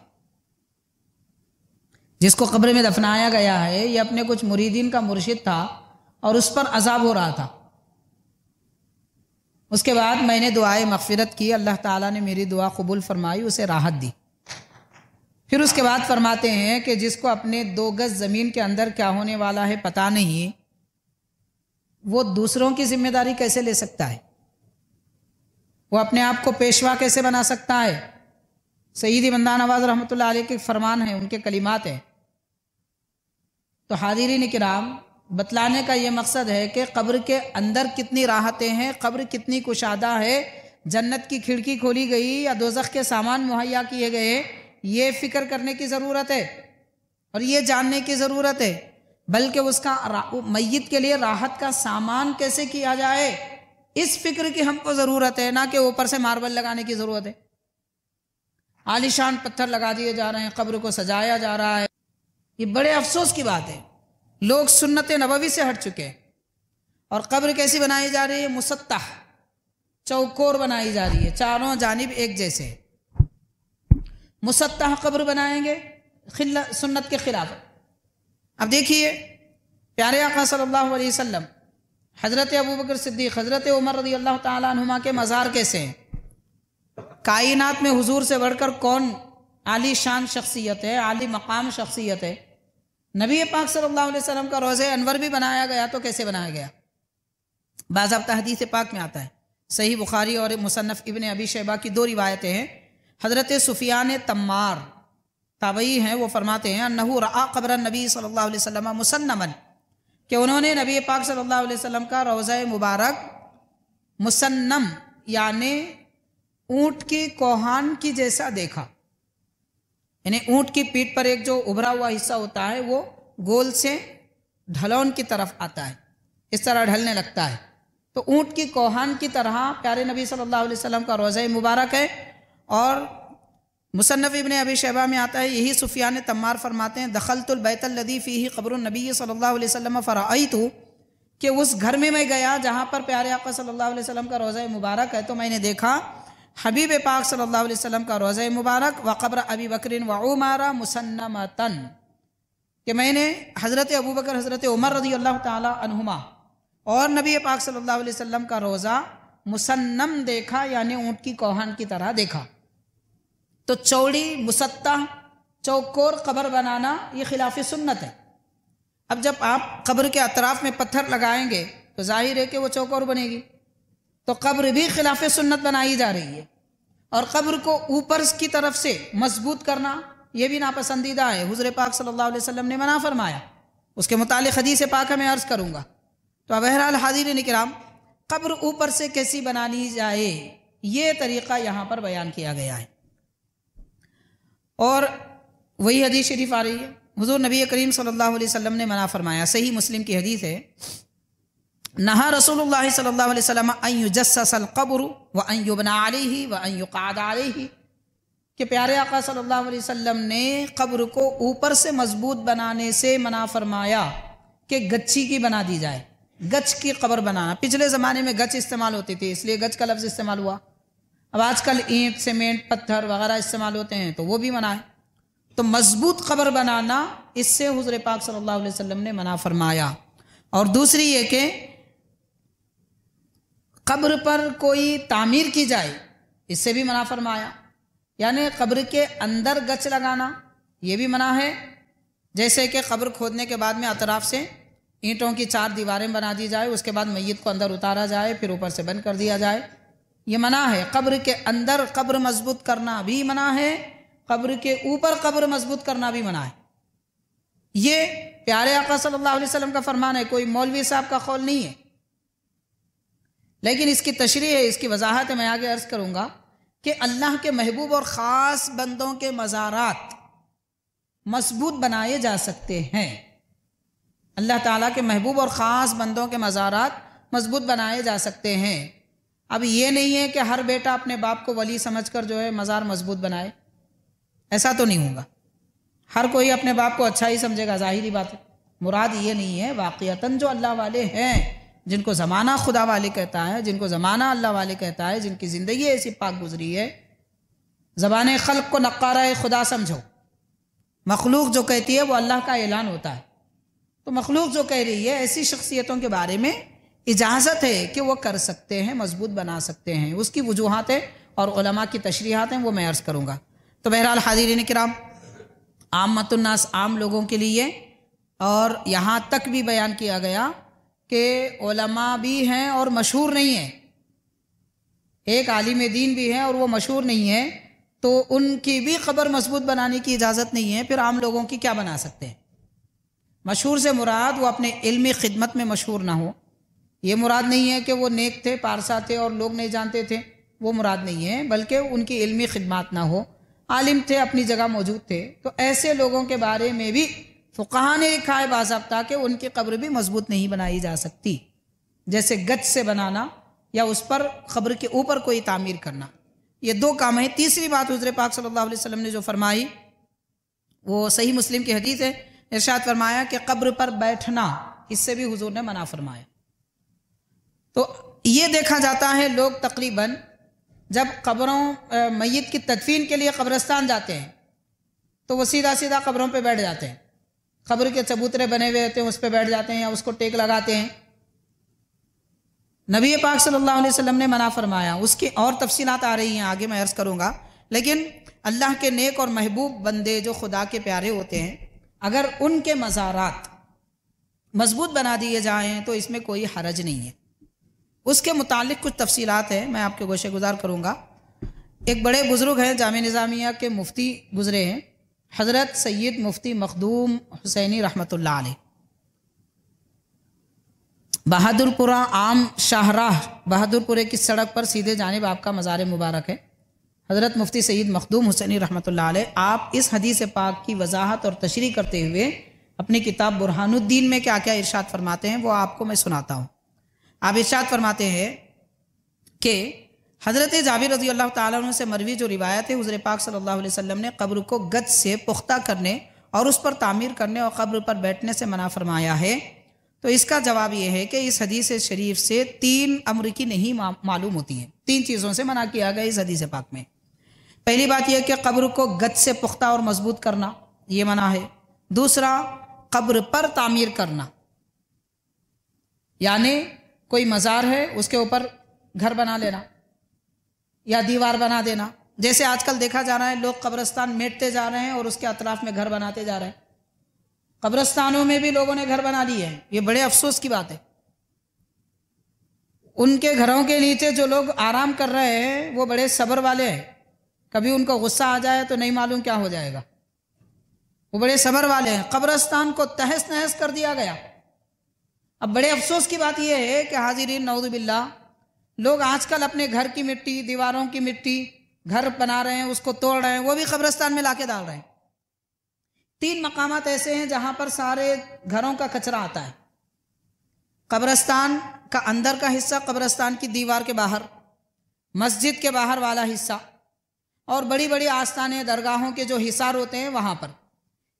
जिसको कब्र में दफनाया गया है ये अपने कुछ मुरीदीन का मुर्शिद था और उस पर अजाब हो रहा था उसके बाद मैंने दुआए मफ़िरत की अल्लाह ताला ने मेरी दुआ कबूल फरमाई उसे राहत दी फिर उसके बाद फरमाते हैं कि जिसको अपने दो गज ज़मीन के अंदर क्या होने वाला है पता नहीं वो दूसरों की जिम्मेदारी कैसे ले सकता है वो अपने आप को पेशवा कैसे बना सकता है सईदी मंदा नवाज रहमत के फरमान है उनके कलिमात हैं तो ने किराम बतलाने का ये मकसद है कि कब्र के अंदर कितनी राहतें हैं कब्र कितनी कुशादा है जन्नत की खिड़की खोली गई या दोजख के सामान मुहैया किए गए ये फिक्र करने की ज़रूरत है और ये जानने की ज़रूरत है बल्कि उसका मैत के लिए राहत का सामान कैसे किया जाए इस फिक्र की हमको ज़रूरत है ना कि ऊपर से मार्बल लगाने की ज़रूरत है आलिशान पत्थर लगा दिए जा रहे हैं कब्र को सजाया जा रहा है ये बड़े अफसोस की बात है लोग सुन्नत नबवी से हट चुके हैं और कब्र कैसी बनाई जा रही है मुसत्ता चौकोर बनाई जा रही है चारों जानब एक जैसे मुसत्ता कब्र बनाएंगे सुन्नत के खिलाफ अब देखिए प्यारे आका सल्लल्लाहु अलैहि वसल्लम हज़रत अबू बकर सिद्दीक हज़रत उमर रदी अल्लाह तुमा के मज़ार कैसे हैं कायनात में हुजूर से बढ़कर कौन आली शान शख्सियत है आली मकाम शख्सियत है नबी पाक सल्लल्लाहु अलैहि वसल्लम का रोज़ अनवर भी बनाया गया तो कैसे बनाया गया बाबा हदीस पाक में आता है सही बुखारी और मुसनफ़ इबन अबी शैबा की दो रिवायतें हैं हज़रत सुफियान तम्मार ताबई हैं वो फरमाते हैं नहू रहा कब्र नबी सल्लल्लाहु अलैहि वसल्लम मुसन्नमन कि उन्होंने नबी पाक सल्लल्लाहु अलैहि वसल्लम का रोज़ मुबारक मुसन्नम यानि ऊँट की कोहान की जैसा देखा यानी ऊँट की पीठ पर एक जो उभरा हुआ हिस्सा होता है वो गोल से ढलौन की तरफ आता है इस तरह ढलने लगता है तो ऊँट की कोहान की तरह प्यारे नबी सल्लल्लाहु अलैहि वसल्लम का रोज़ मुबारक है और मुसनफ़ इबन अबी शहबा में आता है यही सुफियान तमार फरमाते हैं ही ख़बर नबी सल्ला वसम फ़राई तो कि उस घर में मैं गया जहाँ पर प्यारे आका सल्ला वसम का रोज़ा मुबारक है तो मैंने देखा हबीब पाक सल्ला वसम का रोज़ा मुबारक व कब्र अबी बकरिन व उमारा मुसन्नमा तन कि मैंने हज़रत अबू बकर हज़रत उमर रजी अल्लाह तुमा और नबी पाक सल्ला वसम का रोज़ा मुसन्म देखा यानि ऊँट की कोहान की तरह देखा तो चौड़ी मुसत्ता चौकोर कब्र बनाना ये खिलाफ सुन्नत है अब जब आप कब्र के अतराफ में पत्थर लगाएंगे तो जाहिर है कि वो चौकोर बनेगी तो कब्र भी खिलाफ सुन्नत बनाई जा रही है और कब्र को ऊपर की तरफ से मजबूत करना यह भी नापसंदीदा है हजर पाक सल्लल्लाहु अलैहि वसल्लम ने मना फरमाया उसके मुतालिक हदीस पाक मैं अर्ज़ करूँगा तो बहरहाल हाजिर निकराम कब्र ऊपर से कैसी बनानी जाए ये तरीक़ा यहाँ पर बयान किया गया है और वही हदीस शरीफ आ रही है हजूर नबी करीम सल्लल्लाहु अलैहि वसल्लम ने मना फरमाया सही मुस्लिम की हदीस है नहा रसूल सल्ला वसम कब्र व अयुबना आलही व अयुकाद आलही कि प्यारे आका सल्लल्लाहु अलैहि वसल्लम ने कब्र को ऊपर से मजबूत बनाने से मना फरमाया कि गच्छी की बना दी जाए गच की कब्र बनाना पिछले ज़माने में गच इस्तेमाल होती थी इसलिए गच का लफ्ज़ इस्तेमाल हुआ अब आजकल ईंट सीमेंट पत्थर वगैरह इस्तेमाल होते हैं तो वो भी मना है तो मजबूत खबर बनाना इससे हजर पाक सल्लल्लाहु अलैहि वसल्लम ने मना फरमाया और दूसरी ये कि कब्र पर कोई तामीर की जाए इससे भी मना फरमाया यानी कब्र के अंदर गच लगाना ये भी मना है जैसे कि कब्र खोदने के बाद में अतराफ से ईंटों की चार दीवारें बना दी जाए उसके बाद मैत को अंदर उतारा जाए फिर ऊपर से बंद कर दिया जाए ये मना है कब्र के अंदर कब्र मजबूत करना भी मना है कब्र के ऊपर कब्र मजबूत करना भी मना है ये प्यारे आका सल्लल्लाहु अलैहि वसल्लम का फरमान है कोई मौलवी साहब का कौल नहीं है लेकिन इसकी तशरी है इसकी वजाहत है मैं आगे अर्ज करूंगा कि अल्लाह के महबूब और ख़ास बंदों के मज़ारात मजबूत बनाए जा सकते हैं अल्लाह ताला के महबूब और ख़ास बंदों के मज़ारात मजबूत बनाए जा सकते हैं अब ये नहीं है कि हर बेटा अपने बाप को वली समझकर जो है मज़ार मजबूत बनाए ऐसा तो नहीं होगा हर कोई अपने बाप को अच्छा ही समझेगा ही बात है मुराद ये नहीं है वाक़ता जो अल्लाह वाले हैं जिनको ज़माना खुदा वाले कहता है जिनको ज़माना अल्लाह वाले कहता है जिनकी ज़िंदगी ऐसी पाक गुजरी है ज़बान खल को नक्ारा खुदा समझो मखलूक जो कहती है वो अल्लाह का ऐलान होता है तो मखलूक जो कह रही है ऐसी शख्सियतों के बारे में इजाज़त है कि वो कर सकते हैं मजबूत बना सकते हैं उसकी वजूहत है और उलमा की तशरीहत हैं वो मैं अर्ज़ करूँगा तो बहरहाल हाजिर कराम आम मतुलनास आम लोगों के लिए और यहाँ तक भी बयान किया गया कि भी हैं और मशहूर नहीं है एक आलिम दीन भी हैं और वो मशहूर नहीं है तो उनकी भी खबर मजबूत बनाने की इजाज़त नहीं है फिर आम लोगों की क्या बना सकते हैं मशहूर से मुराद वो अपने इल्मी खिदमत में मशहूर ना हो ये मुराद नहीं है कि वो नेक थे पारसा थे और लोग नहीं जानते थे वो मुराद नहीं है बल्कि उनकी इल्मी खिदमत ना हो आलिम थे अपनी जगह मौजूद थे तो ऐसे लोगों के बारे में भी फ़ुकाहा ने लिखा है बाबा कि उनकी कब्र भी मजबूत नहीं बनाई जा सकती जैसे गच से बनाना या उस पर खबर के ऊपर कोई तामीर करना ये दो काम है तीसरी बात हजर पाक सल्लल्लाहु अलैहि वसल्लम ने जो फरमाई वो सही मुस्लिम की हदीत है इर्शाद फरमाया कि कब्र पर बैठना इससे भी हुजूर ने मना फरमाया तो ये देखा जाता है लोग तकरीबन जब कब्रों मैत की तदफीन के लिए कब्रस्तान जाते हैं तो वो सीधा सीधा कब्रों पे बैठ जाते हैं कब्र के चबूतरे बने हुए होते हैं उस पर बैठ जाते हैं या उसको टेक लगाते हैं नबी पाक सल्लल्लाहु अलैहि वसल्लम ने मना फरमाया उसकी और तफसीलात आ रही हैं आगे मैं अर्ज़ करूँगा लेकिन अल्लाह के नेक और महबूब बंदे जो खुदा के प्यारे होते हैं अगर उनके मज़ारात मजबूत बना दिए जाएँ तो इसमें कोई हरज नहीं है उसके मुतालिक कुछ तफसीलात हैं मैं आपके गोशे गुजार करूँगा एक बड़े बुज़ुर्ग हैं जाम निज़ामिया के मुफ्ती गुज़रे हैं हज़रत सैद मुफ्ती मखदूम हुसैनी रहमत बहादुरपुरा आम शाहराह बहादुरपुरे की सड़क पर सीधे जानेब आपका मज़ार मुबारक है हज़रत मुफ्ती सैद मखदूम हुसैनी रहमत आप इस हदीस पाक की वजाहत और तशरी करते हुए अपनी किताब बुरहानुद्दीन में क्या क्या इरशाद फरमाते हैं वो आपको मैं सुनाता हूँ आप इर्शाद फरमाते हैं कि हज़रत जाबिर रजी अल्लाह तुम से मरवी जो रिवायत है हज़र पाक सल्लल्लाहु अलैहि वसल्लम ने कब्र को गद से पुख्ता करने और उस पर तामीर करने और कब्र पर बैठने से मना फरमाया है तो इसका जवाब यह है कि इस हदीस शरीफ से तीन अमर की नहीं मालूम होती हैं तीन चीज़ों से मना किया गया इस हदीस पाक में पहली बात यह कि कब्र को गद से पुख्ता और मजबूत करना ये मना है दूसरा कब्र पर तामीर करना यानी कोई मज़ार है उसके ऊपर घर बना लेना या दीवार बना देना जैसे आजकल देखा जा रहा है लोग कब्रस्तान मेटते जा रहे हैं और उसके अतराफ में घर बनाते जा रहे हैं कब्रस्तानों में भी लोगों ने घर बना लिए हैं ये बड़े अफसोस की बात है उनके घरों के नीचे जो लोग आराम कर रहे हैं वो बड़े सब्र वाले हैं कभी उनको गुस्सा आ जाए तो नहीं मालूम क्या हो जाएगा वो बड़े सब्र वाले हैं कब्रस्तान को तहस नहस कर दिया गया अब बड़े अफसोस की बात यह है कि हाजिरीन नौदबिल्ला लोग आजकल अपने घर की मिट्टी दीवारों की मिट्टी घर बना रहे हैं उसको तोड़ रहे हैं वो भी कब्रस्तान में लाके डाल रहे हैं तीन मकाम ऐसे हैं जहां पर सारे घरों का कचरा आता है कब्रस्तान का अंदर का हिस्सा कब्रस्तान की दीवार के बाहर मस्जिद के बाहर वाला हिस्सा और बड़ी बड़ी आस्थाने दरगाहों के जो हिसार होते हैं वहाँ पर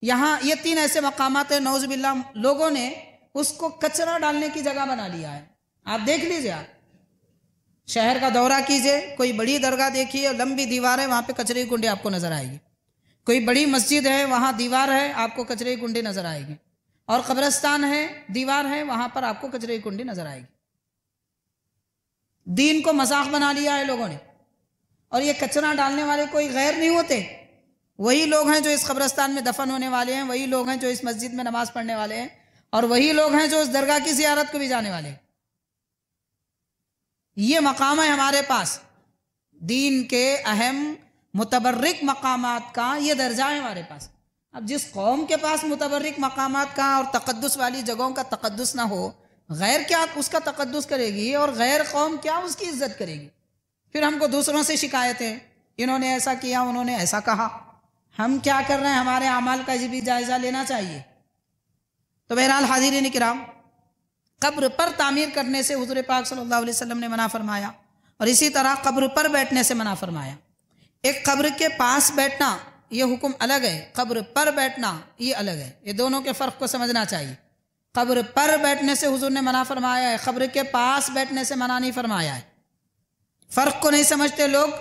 यहाँ ये तीन ऐसे मकाम हैं नौजबिल्ला लोगों ने उसको कचरा डालने की जगह बना लिया है आप देख लीजिए आप शहर का दौरा कीजिए कोई बड़ी दरगाह देखिए लंबी दीवार है वहां पे कचरे की कुंडी आपको नजर आएगी कोई बड़ी मस्जिद है वहां दीवार है आपको कचरे की कुंडी नजर आएगी और कब्रस्तान है दीवार है वहां पर आपको कचरे की कुंडी नजर आएगी दीन को मजाक बना लिया है लोगों ने और ये कचरा डालने वाले कोई गैर नहीं होते वही लोग हैं जो इस कब्रस्तान में दफन होने वाले हैं वही लोग हैं जो इस मस्जिद में नमाज पढ़ने वाले हैं और वही लोग हैं जो उस दरगाह की जियारत को भी जाने वाले ये मकाम है हमारे पास दीन के अहम मुतबर्रिक मकाम का ये दर्जा है हमारे पास अब जिस कौम के पास मुतबर्रक मकाम का और तकदस वाली जगहों का तकदस ना हो गैर क्या उसका तकदस करेगी और गैर कौम क्या उसकी इज्जत करेगी फिर हमको दूसरों से शिकायतें इन्होंने ऐसा किया उन्होंने ऐसा कहा हम क्या कर रहे हैं हमारे अमाल का भी जायज़ा लेना चाहिए तो बहरहाल हाजिर कराम कब्र पर तामीर करने से हजूर पाक सल्लल्लाहु अलैहि वसल्लम ने मना फरमाया और इसी तरह कब्र पर बैठने से मना फरमाया एक कब्र के पास बैठना ये हुक्म अलग है कब्र पर बैठना ये अलग है ये दोनों के फ़र्क को समझना चाहिए कब्र पर बैठने से हुजूर ने मना फरमाया है कब्र के पास बैठने से मना नहीं फरमाया है फ़र्क को नहीं समझते लोग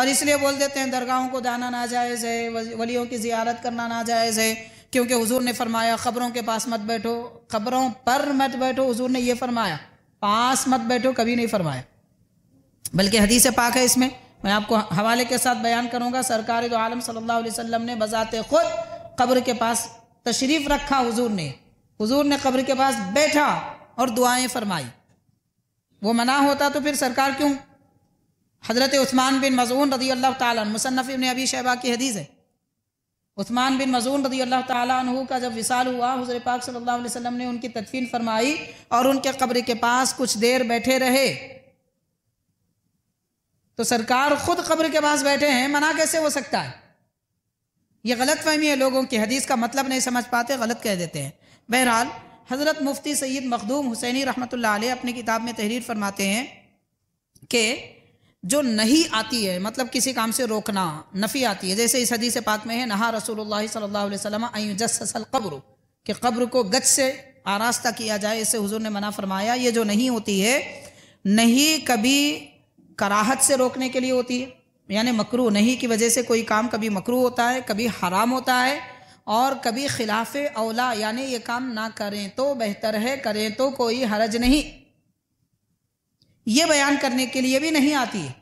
और इसलिए बोल देते हैं दरगाहों को जाना नाजायज़ है वलियों की जियारत करना नाजायज़ है क्योंकि हुजूर ने फरमाया ख़बरों के पास मत बैठो ख़बरों पर मत बैठो हुजूर ने यह फरमाया पास मत बैठो कभी नहीं फरमाया बल्कि हदीस पाक है इसमें मैं आपको हवाले के साथ बयान करूंगा सरकार जो आलम सल्लल्लाहु अलैहि वसल्लम ने बज़ात खुद कब्र के पास तशरीफ़ रखा हुजूर ने हुजूर ने कब्र के पास बैठा और दुआएं फरमाई वो मना होता तो फिर सरकार क्यों हज़रत उस्मान बिन मजून रजी अल्लाह तुसनफ़ ने अभी शहबा की हदीस है उस्मान बिन मजून रदी अल्लाह तु का जब विशाल हुआ हजर पाक सल्लल्लाहु अलैहि वसल्लम ने उनकी तदफीन फरमाई और उनके कब्र के पास कुछ देर बैठे रहे तो सरकार खुद कब्र के पास बैठे हैं मना कैसे हो सकता है ये गलत फहमी है लोगों की हदीस का मतलब नहीं समझ पाते गलत कह देते हैं बहरहाल हज़रत मुफ्ती सैद मखदूम हुसैनी रहमत अपनी किताब में तहरीर फरमाते हैं कि जो नहीं आती है मतलब किसी काम से रोकना नफ़ी आती है जैसे इस हदीस पाक में है नहा रसूल सल्लल्लाहु अलैहि वसल्लम कब्र कि कब्र को गच से आरास्ता किया जाए इसे हुजूर ने मना फरमाया ये जो नहीं होती है नहीं कभी कराहत से रोकने के लिए होती है यानी मकरू नहीं की वजह से कोई काम कभी मकरू होता है कभी हराम होता है और कभी खिलाफ अवला यानी ये काम ना करें तो बेहतर है करें तो कोई हरज नहीं ये बयान करने के लिए भी नहीं आती है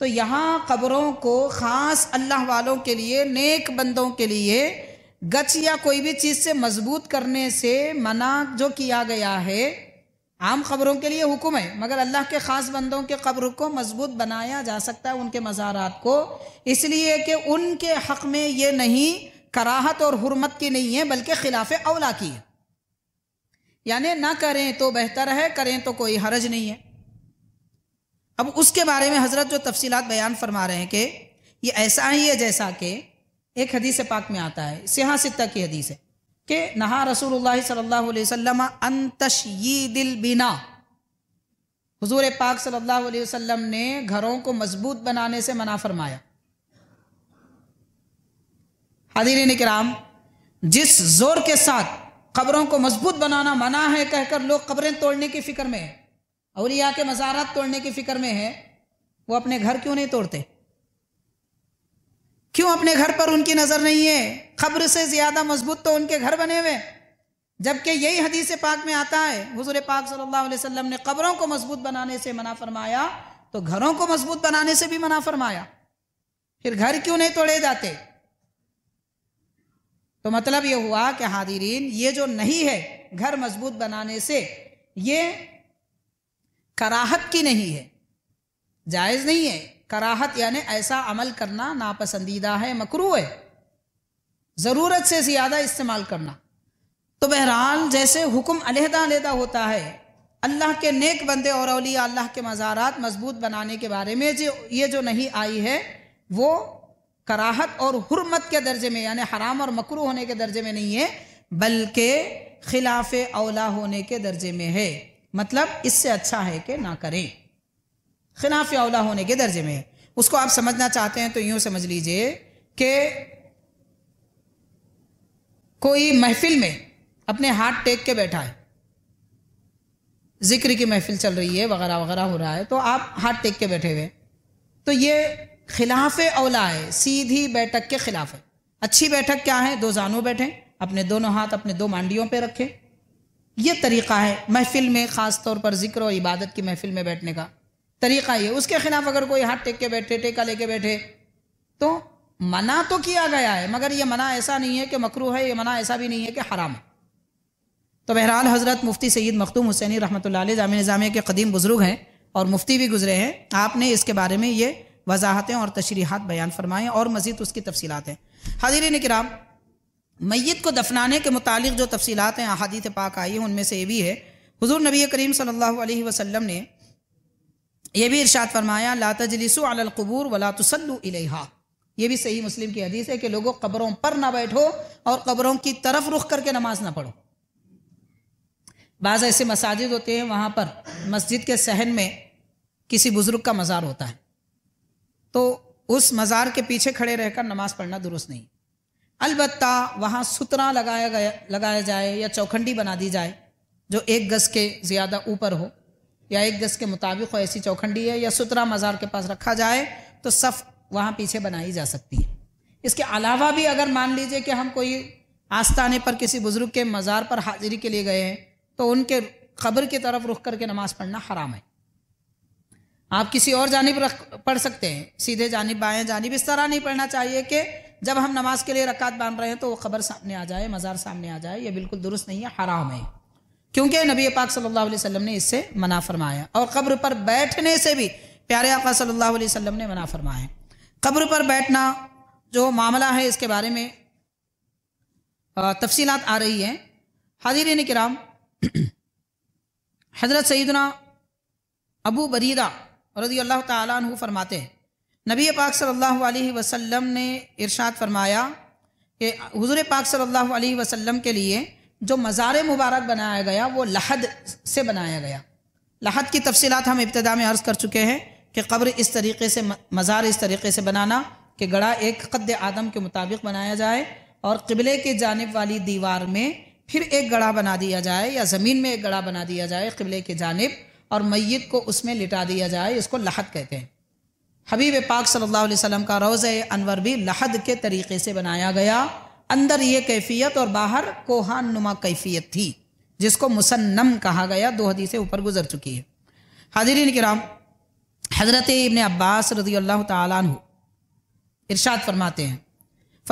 तो यहाँ ख़बरों को ख़ास अल्लाह वालों के लिए नेक बंदों के लिए गच या कोई भी चीज़ से मजबूत करने से मना जो किया गया है आम खबरों के लिए हुक्म है मगर अल्लाह के ख़ास बंदों के कब्र को मजबूत बनाया जा सकता है उनके मज़ारात को इसलिए कि उनके हक़ में ये नहीं कराहत और हरमत की नहीं है बल्कि खिलाफ अवला की है यानी ना करें तो बेहतर है करें तो कोई हरज नहीं है अब उसके बारे में हज़रत जो तफसीलात बयान फरमा रहे हैं कि ये ऐसा ही है जैसा कि एक हदीस पाक में आता है सिहा सिता की हदीस है कि नहा रसूल सल्लल्लाहु अलैहि वसल्लम दिल बिना हजूर पाक सल्लल्लाहु अलैहि वसल्लम ने घरों को मजबूत बनाने से मना फरमाया ने कराम जिस जोर के साथ खबरों को मजबूत बनाना मना है कहकर लोग खबरें तोड़ने की फिक्र में है अलिया के मजारत तोड़ने की फ़िक्र में है वो अपने घर क्यों नहीं तोड़ते क्यों अपने घर पर उनकी नज़र नहीं है खबर से ज़्यादा मजबूत तो उनके घर बने हुए जबकि यही हदीस पाक में आता है हजूर पाक सल्लल्लाहु अलैहि वसल्लम ने कब्रों को मजबूत बनाने से मना फरमाया तो घरों को मजबूत बनाने से भी मना फरमाया फिर घर क्यों नहीं तोड़े जाते तो मतलब यह हुआ कि हादिरीन ये जो नहीं है घर मजबूत बनाने से ये कराहत की नहीं है जायज़ नहीं है कराहत यानी ऐसा अमल करना नापसंदीदा है मकरू है ज़रूरत से ज़्यादा इस्तेमाल करना तो बहरहाल जैसे हुक्म अलहदा अलहदा होता है अल्लाह के नेक बंदे और अलिया अल्लाह के मज़ारात मजबूत बनाने के बारे में जो ये जो नहीं आई है वो कराहत और हरमत के दर्जे में यानी हराम और मकरू होने के दर्जे में नहीं है बल्कि खिलाफ औला होने के दर्जे में है मतलब इससे अच्छा है कि ना करें खिलाफ अवला होने के दर्जे में उसको आप समझना चाहते हैं तो यूं समझ लीजिए कि कोई महफिल में अपने हाथ टेक के बैठा है जिक्र की महफिल चल रही है वगैरह वगैरह हो रहा है तो आप हाथ टेक के बैठे हुए तो ये खिलाफ अवला है सीधी बैठक के खिलाफ है अच्छी बैठक क्या है दो जानों बैठे अपने दोनों हाथ अपने दो मांडियों पे रखें ये तरीक़ा है महफिल में ख़ास तौर पर जिक्र और इबादत की महफिल में बैठने का तरीक़ा ये उसके खिलाफ अगर कोई हाथ टेक के बैठे टेका लेके बैठे तो मना तो किया गया है मगर ये मना ऐसा नहीं है कि मकरू है ये मना ऐसा भी नहीं है कि हराम है तो बहरहाल हज़रत मुफ्ती सैयद मखदूम हुसैनी रहमत जाम निज़ाम के कदीम बुज़ुर्ग हैं और मुफ्ती भी गुजरे हैं आपने इसके बारे में ये वजाहतें और तशरीहत बयान फरमाएँ और मज़ीद उसकी तफसीत हैं हाजिर किराम मैत को दफनाने के मुतालिक जो तफसीलात हैं अहादीत पाक आई हैं उनमें से ये भी है हजूर नबी करीम सल्लल्लाहु अलैहि ने यह भी इर्शाद फरमाया ला तजलिसु अलकबूर वला तसल्लु इलेहा यह भी सही मुस्लिम की हदीस है कि लोगों कबरों पर ना बैठो और कबरों की तरफ रुख करके नमाज ना पढ़ो बाज़ ऐसे मसाजिद होते हैं वहाँ पर मस्जिद के सहन में किसी बुज़ुर्ग का मज़ार होता है तो उस मज़ार के पीछे खड़े रहकर नमाज़ पढ़ना दुरुस्त नहीं अलबत् वहाँ सुतरा लगाया गया लगाया जाए या चौखंडी बना दी जाए जो एक गज़ के ज़्यादा ऊपर हो या एक गज़ के मुताबिक हो ऐसी चौखंडी है या सुतरा मज़ार के पास रखा जाए तो सफ़ वहाँ पीछे बनाई जा सकती है इसके अलावा भी अगर मान लीजिए कि हम कोई आस्थाने पर किसी बुज़ुर्ग के मज़ार पर हाजिरी के लिए गए हैं तो उनके खबर की तरफ रुख करके नमाज़ पढ़ना हराम है आप किसी और जानब रख पढ़ सकते हैं सीधे जानब बाएँ जानब इस तरह नहीं पढ़ना चाहिए कि जब हम नमाज के लिए रकात बांध रहे हैं तो वो खबर सामने आ जाए मज़ार सामने आ जाए ये बिल्कुल दुरुस्त नहीं है हराम है क्योंकि नबी पाक सल्लल्लाहु अलैहि वसल्लम ने इससे मना फरमाया और कब्र पर बैठने से भी प्यारे आका सल्लल्लाहु अलैहि वसल्लम ने मना फरमाया कब्र पर बैठना जो मामला है इसके बारे में तफसीलात आ रही हैं हाजिर कराम हज़रत सईदना अबू बरीदा रजी अल्लाह तु फरमाते हैं नबी पाक सल्लल्लाहु अलैहि वसल्लम ने इरशाद फरमाया कि हुजूर पाक सल्लल्लाहु अलैहि वसल्लम के लिए जो मज़ार मुबारक बनाया गया वो लहद से बनाया गया लहद की तफसीत हम इब्तदा में अर्ज़ कर चुके हैं कि कब्र इस तरीके से मज़ार इस तरीके से बनाना कि गड़ा एक कद आदम के मुताबिक बनाया जाए और किबले के जानब वाली दीवार में फिर एक गड़ा बना दिया जाए या ज़मीन में एक गड़ा बना दिया जाए किबले के जानब और मैत को उसमें लिटा दिया जाए इसको लहद कहते हैं हबीब पाक सल्लल्लाहु अलैहि वसल्लम का रोज़ अनवर भी लहद के तरीके से बनाया गया अंदर ये कैफियत और बाहर कोहान नुमा कैफियत थी जिसको मुसन्नम कहा गया दो हदीसें ऊपर गुजर चुकी है हाजिरीन कराम हज़रत इबन अब्बास रजी अल्लाह तु इरशाद फरमाते हैं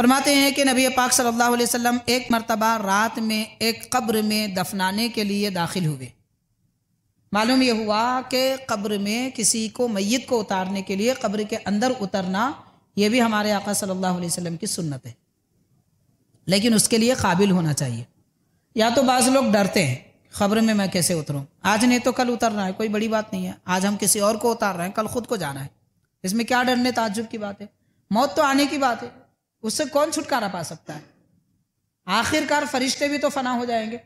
फरमाते हैं कि नबी पाक सल्लल्लाहु अलैहि वसल्लम एक मरतबा रात में एक कब्र में दफनाने के लिए दाखिल हुए मालूम यह हुआ कि कब्र में किसी को मैत को उतारने के लिए कब्र के अंदर उतरना यह भी हमारे आका सल्लल्लाहु अलैहि वसल्लम की सुन्नत है लेकिन उसके लिए काबिल होना चाहिए या तो बाज़ लोग डरते हैं खबर में मैं कैसे उतरूँ आज नहीं तो कल उतरना है कोई बड़ी बात नहीं है आज हम किसी और को उतार रहे हैं कल खुद को जाना है इसमें क्या डरने ताजुब की बात है मौत तो आने की बात है उससे कौन छुटकारा पा सकता है आखिरकार फरिश्ते भी तो फना हो जाएंगे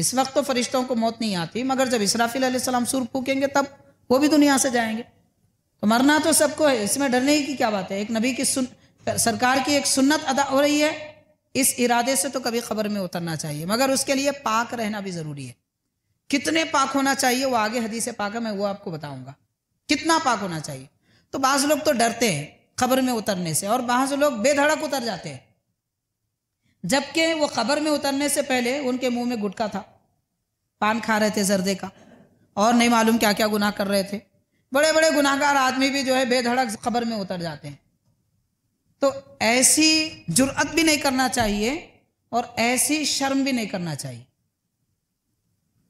इस वक्त तो फरिश्तों को मौत नहीं आती मगर जब इसराफिल सलाम सुर फूकेंगे तब वो भी दुनिया से जाएंगे तो मरना तो सबको है इसमें डरने की क्या बात है एक नबी की सुन सरकार की एक सुन्नत अदा हो रही है इस इरादे से तो कभी खबर में उतरना चाहिए मगर उसके लिए पाक रहना भी ज़रूरी है कितने पाक होना चाहिए वो आगे से पाक है मैं वो आपको बताऊंगा कितना पाक होना चाहिए तो बाज़ लोग तो डरते हैं खबर में उतरने से और बाज़ लोग बेधड़क उतर जाते हैं जबकि वो खबर में उतरने से पहले उनके मुंह में गुटका था पान खा रहे थे जर्दे का और नहीं मालूम क्या क्या गुनाह कर रहे थे बड़े बड़े गुनाहगार आदमी भी जो है बेधड़क खबर में उतर जाते हैं तो ऐसी जुर्अत भी नहीं करना चाहिए और ऐसी शर्म भी नहीं करना चाहिए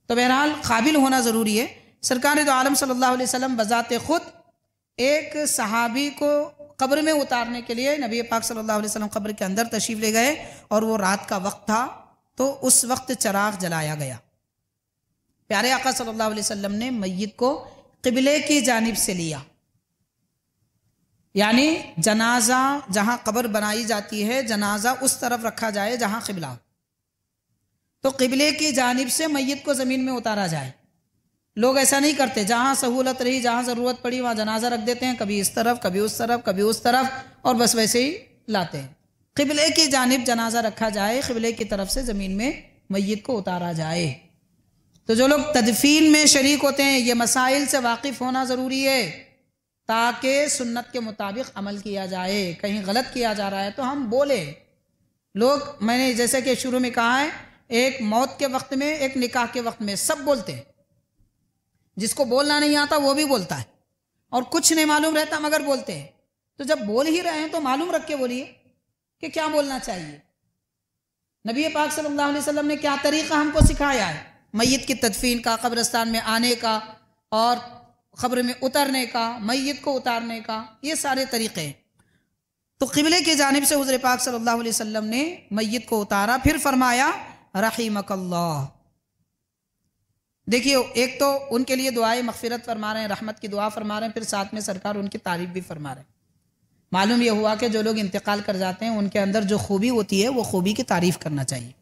तो बहरहाल काबिल होना ज़रूरी है सरकार तो आलम सल्लल्लाहु अलैहि वसल्लम बज़ात खुद एक सहाबी को कब्र में उतारने के लिए नबी पाक सल्लल्लाहु अलैहि वसल्लम कब्र के अंदर तशरीफ़ ले गए और वो रात का वक्त था तो उस वक्त चराग जलाया गया प्यारे आका सल्लल्लाहु अलैहि वसल्लम ने मैत को किबले की जानिब से लिया यानी जनाजा जहां कब्र बनाई जाती है जनाजा उस तरफ रखा जाए जहां किबला तो किबले की जानिब से मैत को ज़मीन में उतारा जाए लोग ऐसा नहीं करते जहाँ सहूलत रही जहाँ ज़रूरत पड़ी वहाँ जनाजा रख देते हैं कभी इस तरफ कभी उस तरफ कभी उस तरफ और बस वैसे ही लाते हैं किबले की जानब जनाजा रखा जाए किबले की तरफ से ज़मीन में मैत को उतारा जाए तो जो लोग तदफीन में शरीक होते हैं ये मसाइल से वाकिफ़ होना ज़रूरी है ताकि सुन्नत के मुताबिक अमल किया जाए कहीं गलत किया जा रहा है तो हम बोले लोग मैंने जैसे कि शुरू में कहा है एक मौत के वक्त में एक निकाह के वक्त में सब बोलते हैं जिसको बोलना नहीं आता वो भी बोलता है और कुछ नहीं मालूम रहता मगर बोलते हैं तो जब बोल ही रहे हैं तो मालूम रख के बोलिए कि क्या बोलना चाहिए नबी पाक सल्लल्लाहु अलैहि वसल्लम ने क्या तरीका हमको सिखाया है मैत की तदफीन का कब्रस्तान में आने का और खबर में उतरने का मैत को उतारने का ये सारे तरीक़े हैं तो किबले की जानब से हजर पाक सल्लल्लाहु अलैहि वसल्लम ने मैत को उतारा फिर फरमाया रहीमकल्ला देखिए एक तो उनके लिए दुआएं मगफिरत फरमा रहे हैं रहमत की दुआ फरमा रहे हैं फिर साथ में सरकार उनकी तारीफ भी फरमा रहे हैं मालूम यह हुआ कि जो लोग इंतकाल कर जाते हैं उनके अंदर जो खूबी होती है वो खूबी की तारीफ करना चाहिए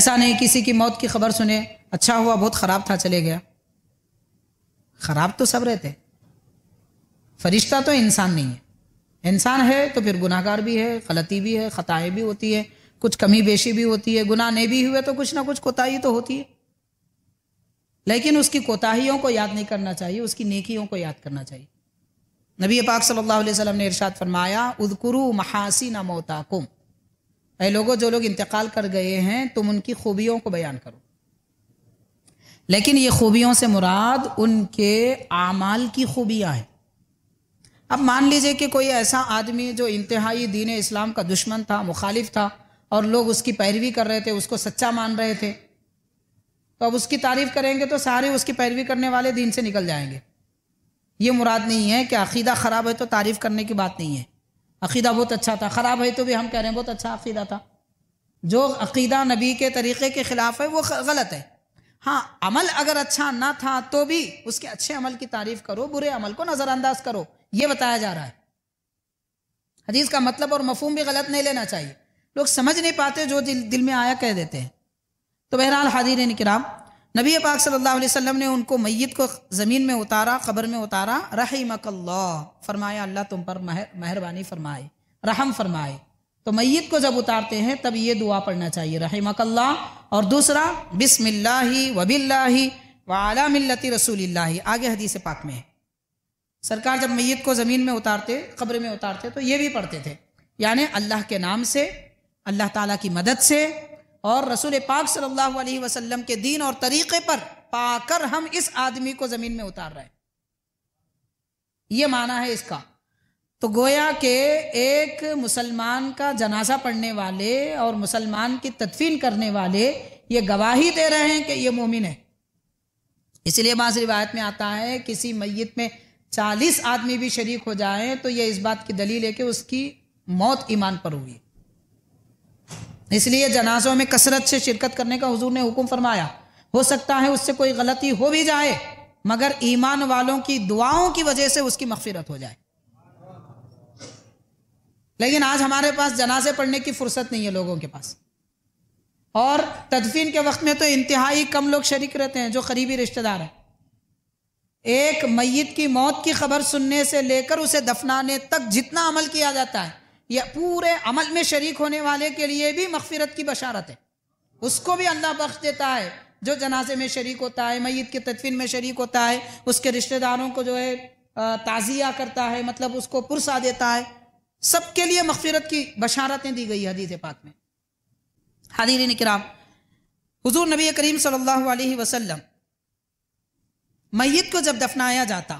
ऐसा नहीं किसी की मौत की खबर सुने अच्छा हुआ बहुत ख़राब था चले गया ख़राब तो सब रहते फरिश्ता तो इंसान नहीं है इंसान है तो फिर गुनाहगार भी है गलती भी है खताएं भी होती है कुछ कमी बेशी भी होती है गुनाह नहीं भी हुए तो कुछ ना कुछ कोताही तो होती है लेकिन उसकी कोताहियों को याद नहीं करना चाहिए उसकी नेकियों को याद करना चाहिए नबी पाक सल्लल्लाहु अलैहि वसल्लम ने इरशाद फरमाया उदकुरु महासी न मोताकुम अ लोगों जो लोग इंतकाल कर गए हैं तुम उनकी खूबियों को बयान करो लेकिन ये खूबियों से मुराद उनके आमाल की खूबियाँ हैं अब मान लीजिए कि कोई ऐसा आदमी जो इंतहाई दीन इस्लाम का दुश्मन था मुखालिफ था और लोग उसकी पैरवी कर रहे थे उसको सच्चा मान रहे थे तो अब उसकी तारीफ़ करेंगे तो सारे उसकी पैरवी करने वाले दिन से निकल जाएंगे ये मुराद नहीं है कि अकीदा ख़राब है तो तारीफ़ करने की बात नहीं है अकीदा बहुत अच्छा था ख़राब है तो भी हम कह रहे हैं बहुत अच्छा अकीदा था जो अकीदा नबी के तरीक़े के ख़िलाफ़ है वो गलत है हाँ अमल अगर अच्छा ना था तो भी उसके अच्छे अमल की तारीफ़ करो बुरे अमल को नज़रअंदाज करो ये बताया जा रहा है हदीस का मतलब और मफहम भी गलत नहीं लेना चाहिए लोग समझ नहीं पाते जो दिल दिल में आया कह देते हैं तो बहरहाल हादिर कराम नबी पाक सल्लल्लाहु अलैहि वसल्लम ने उनको मैत को ज़मीन में उतारा ख़बर में उतारा रही फरमाया अल्लाह तुम पर मेहरबानी फरमाए रहम फरमाए तो मैत को जब उतारते हैं तब ये दुआ पढ़ना चाहिए रही और दूसरा बिसमिल्ला वबिल्ला वाला मिलती रसूल आगे हदीस पाक में है सरकार जब मैत को ज़मीन में उतारते ख़बर में उतारते तो ये भी पढ़ते थे यानि अल्लाह के नाम से अल्लाह ताला की मदद से और रसूल पाक सल्लल्लाहु अलैहि वसल्लम के दीन और तरीक़े पर पाकर हम इस आदमी को ज़मीन में उतार रहे हैं ये माना है इसका तो गोया के एक मुसलमान का जनाजा पढ़ने वाले और मुसलमान की तदफीन करने वाले ये गवाही दे रहे हैं कि ये मोमिन है इसलिए बाज़ रिवायत में आता है किसी मैत में चालीस आदमी भी शरीक हो जाए तो ये इस बात की दलील है कि उसकी मौत ईमान पर हुई इसलिए जनाजों में कसरत से शिरकत करने का हजूर ने हुक्म फरमाया हो सकता है उससे कोई गलती हो भी जाए मगर ईमान वालों की दुआओं की वजह से उसकी मफफरत हो जाए लेकिन आज हमारे पास जनाजे पढ़ने की फुर्सत नहीं है लोगों के पास और तदफीन के वक्त में तो इंतहाई कम लोग शरीक रहते हैं जो करीबी रिश्तेदार हैं एक मैत की मौत की खबर सुनने से लेकर उसे दफनाने तक जितना अमल किया जाता है या पूरे अमल में शरीक होने वाले के लिए भी मगफिरत की बशारत है उसको भी अल्लाह बख्श देता है जो जनाजे में शरीक होता है मैत के तदफिन में शरीक होता है उसके रिश्तेदारों को जो है ताज़िया करता है मतलब उसको पुरसा देता है सब के लिए मगफिरत की बशारतें दी गई हदीत पाक में हादिर निकराम हजूर नबी करीम सल्लल्लाहु अलैहि वसल्लम मैत को जब दफनाया जाता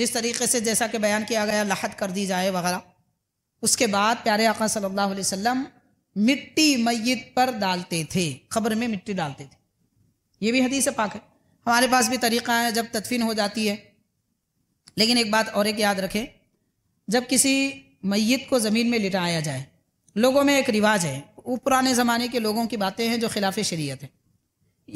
जिस तरीके से जैसा कि बयान किया गया लहत कर दी जाए वगैरह उसके बाद प्यारे आका सल्लल्लाहु अलैहि वसल्लम मिट्टी मैत पर डालते थे खबर में मिट्टी डालते थे ये भी हदीस पाक है हमारे पास भी तरीक़ा है जब तदफीन हो जाती है लेकिन एक बात और एक याद रखें जब किसी मैत को ज़मीन में लिटाया जाए लोगों में एक रिवाज है वो पुराने ज़माने के लोगों की बातें हैं जो खिलाफ शरीयत है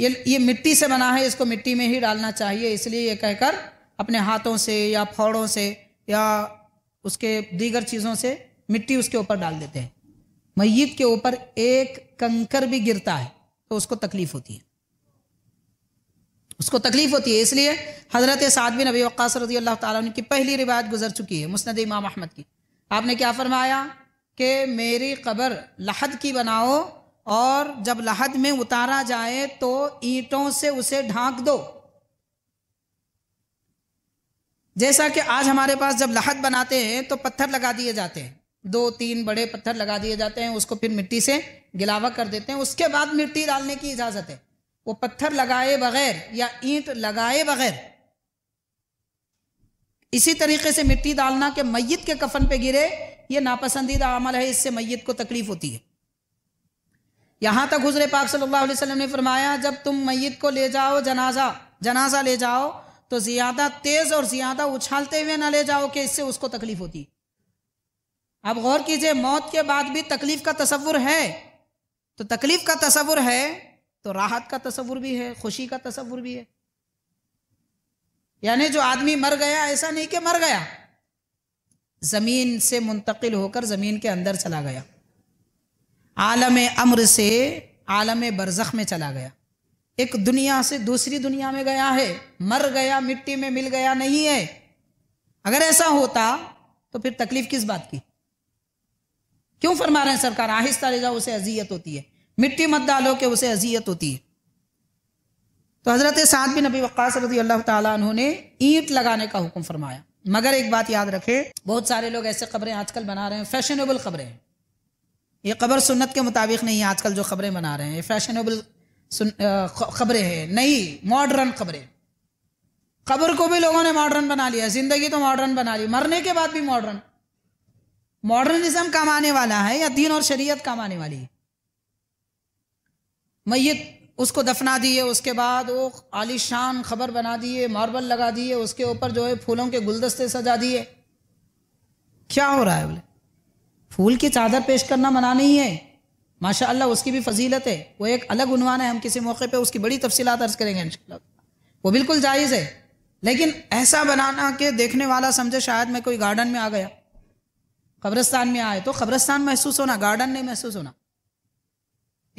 ये ये मिट्टी से बना है इसको मिट्टी में ही डालना चाहिए इसलिए ये कहकर अपने हाथों से या फौड़ों से या उसके दीगर चीज़ों से मिट्टी उसके ऊपर डाल देते हैं मैत के ऊपर एक कंकर भी गिरता है तो उसको तकलीफ होती है उसको तकलीफ होती है इसलिए हजरत सादबिन अबी वक्स रजी अल्लाह तुम की पहली रिवायत गुजर चुकी है मुस्ंद इमाम अहमद की आपने क्या फरमाया कि मेरी खबर लहद की बनाओ और जब लहद में उतारा जाए तो ईंटों से उसे ढांक दो जैसा कि आज हमारे पास जब लहद बनाते हैं तो पत्थर लगा दिए जाते हैं दो तीन बड़े पत्थर लगा दिए जाते हैं उसको फिर मिट्टी से गिलावा कर देते हैं उसके बाद मिट्टी डालने की इजाज़त है वो पत्थर लगाए बगैर या ईंट लगाए बगैर इसी तरीके से मिट्टी डालना के मैत के कफन पे गिरे ये नापसंदीदा अमल है इससे मैत को तकलीफ होती है यहां तक गुजरे पाक सल्लल्लाहु अलैहि वसल्लम ने फरमाया जब तुम मैत को ले जाओ जनाजा जनाजा ले जाओ तो ज़्यादा तेज़ और ज़्यादा उछालते हुए ना ले जाओ कि इससे उसको तकलीफ होती है अब गौर कीजिए मौत के बाद भी तकलीफ का तस्वुर है तो तकलीफ का तस्वुर है तो राहत का तस्वुर भी है खुशी का तस्वुर भी है यानी जो आदमी मर गया ऐसा नहीं कि मर गया जमीन से मुंतकिल होकर जमीन के अंदर चला गया आलम अम्र से आलम बरजख में चला गया एक दुनिया से दूसरी दुनिया में गया है मर गया मिट्टी में मिल गया नहीं है अगर ऐसा होता तो फिर तकलीफ किस बात की क्यों फरमा रहे हैं सरकार आहिस्ता ले जाओ उसे अजियत होती है मिट्टी मत डालो कि उसे अजियत होती है तो हज़रत साद बिन नबी वक्स रजी अल्लाह तु ने ईंट लगाने का हुक्म फरमाया मगर एक बात याद रखें बहुत सारे लोग ऐसे खबरें आजकल बना रहे हैं फैशनेबल खबरें हैं ये खबर सुन्नत के मुताबिक नहीं है आजकल जो खबरें बना रहे हैं ये फैशनेबल खबरें हैं नई मॉडर्न खबरें खबर को भी लोगों ने मॉडर्न बना लिया ज़िंदगी तो मॉडर्न बना ली मरने के बाद भी मॉडर्न मॉडर्निज्म काम आने वाला है या दीन और शरीयत काम आने वाली है मैत उसको दफना दिए उसके बाद वो आलिशान खबर बना दिए मार्बल लगा दिए उसके ऊपर जो है फूलों के गुलदस्ते सजा दिए क्या हो रहा है बोले फूल की चादर पेश करना मना नहीं है माशा अल्लाह उसकी भी फजीलत है वो एक अलग उनवान है हम किसी मौके पे उसकी बड़ी तफसीलात अर्ज करेंगे इन वो बिल्कुल जायज़ है लेकिन ऐसा बनाना कि देखने वाला समझे शायद मैं कोई गार्डन में आ गया कब्रस्तान में आए तो कब्रस्तान महसूस होना गार्डन नहीं महसूस होना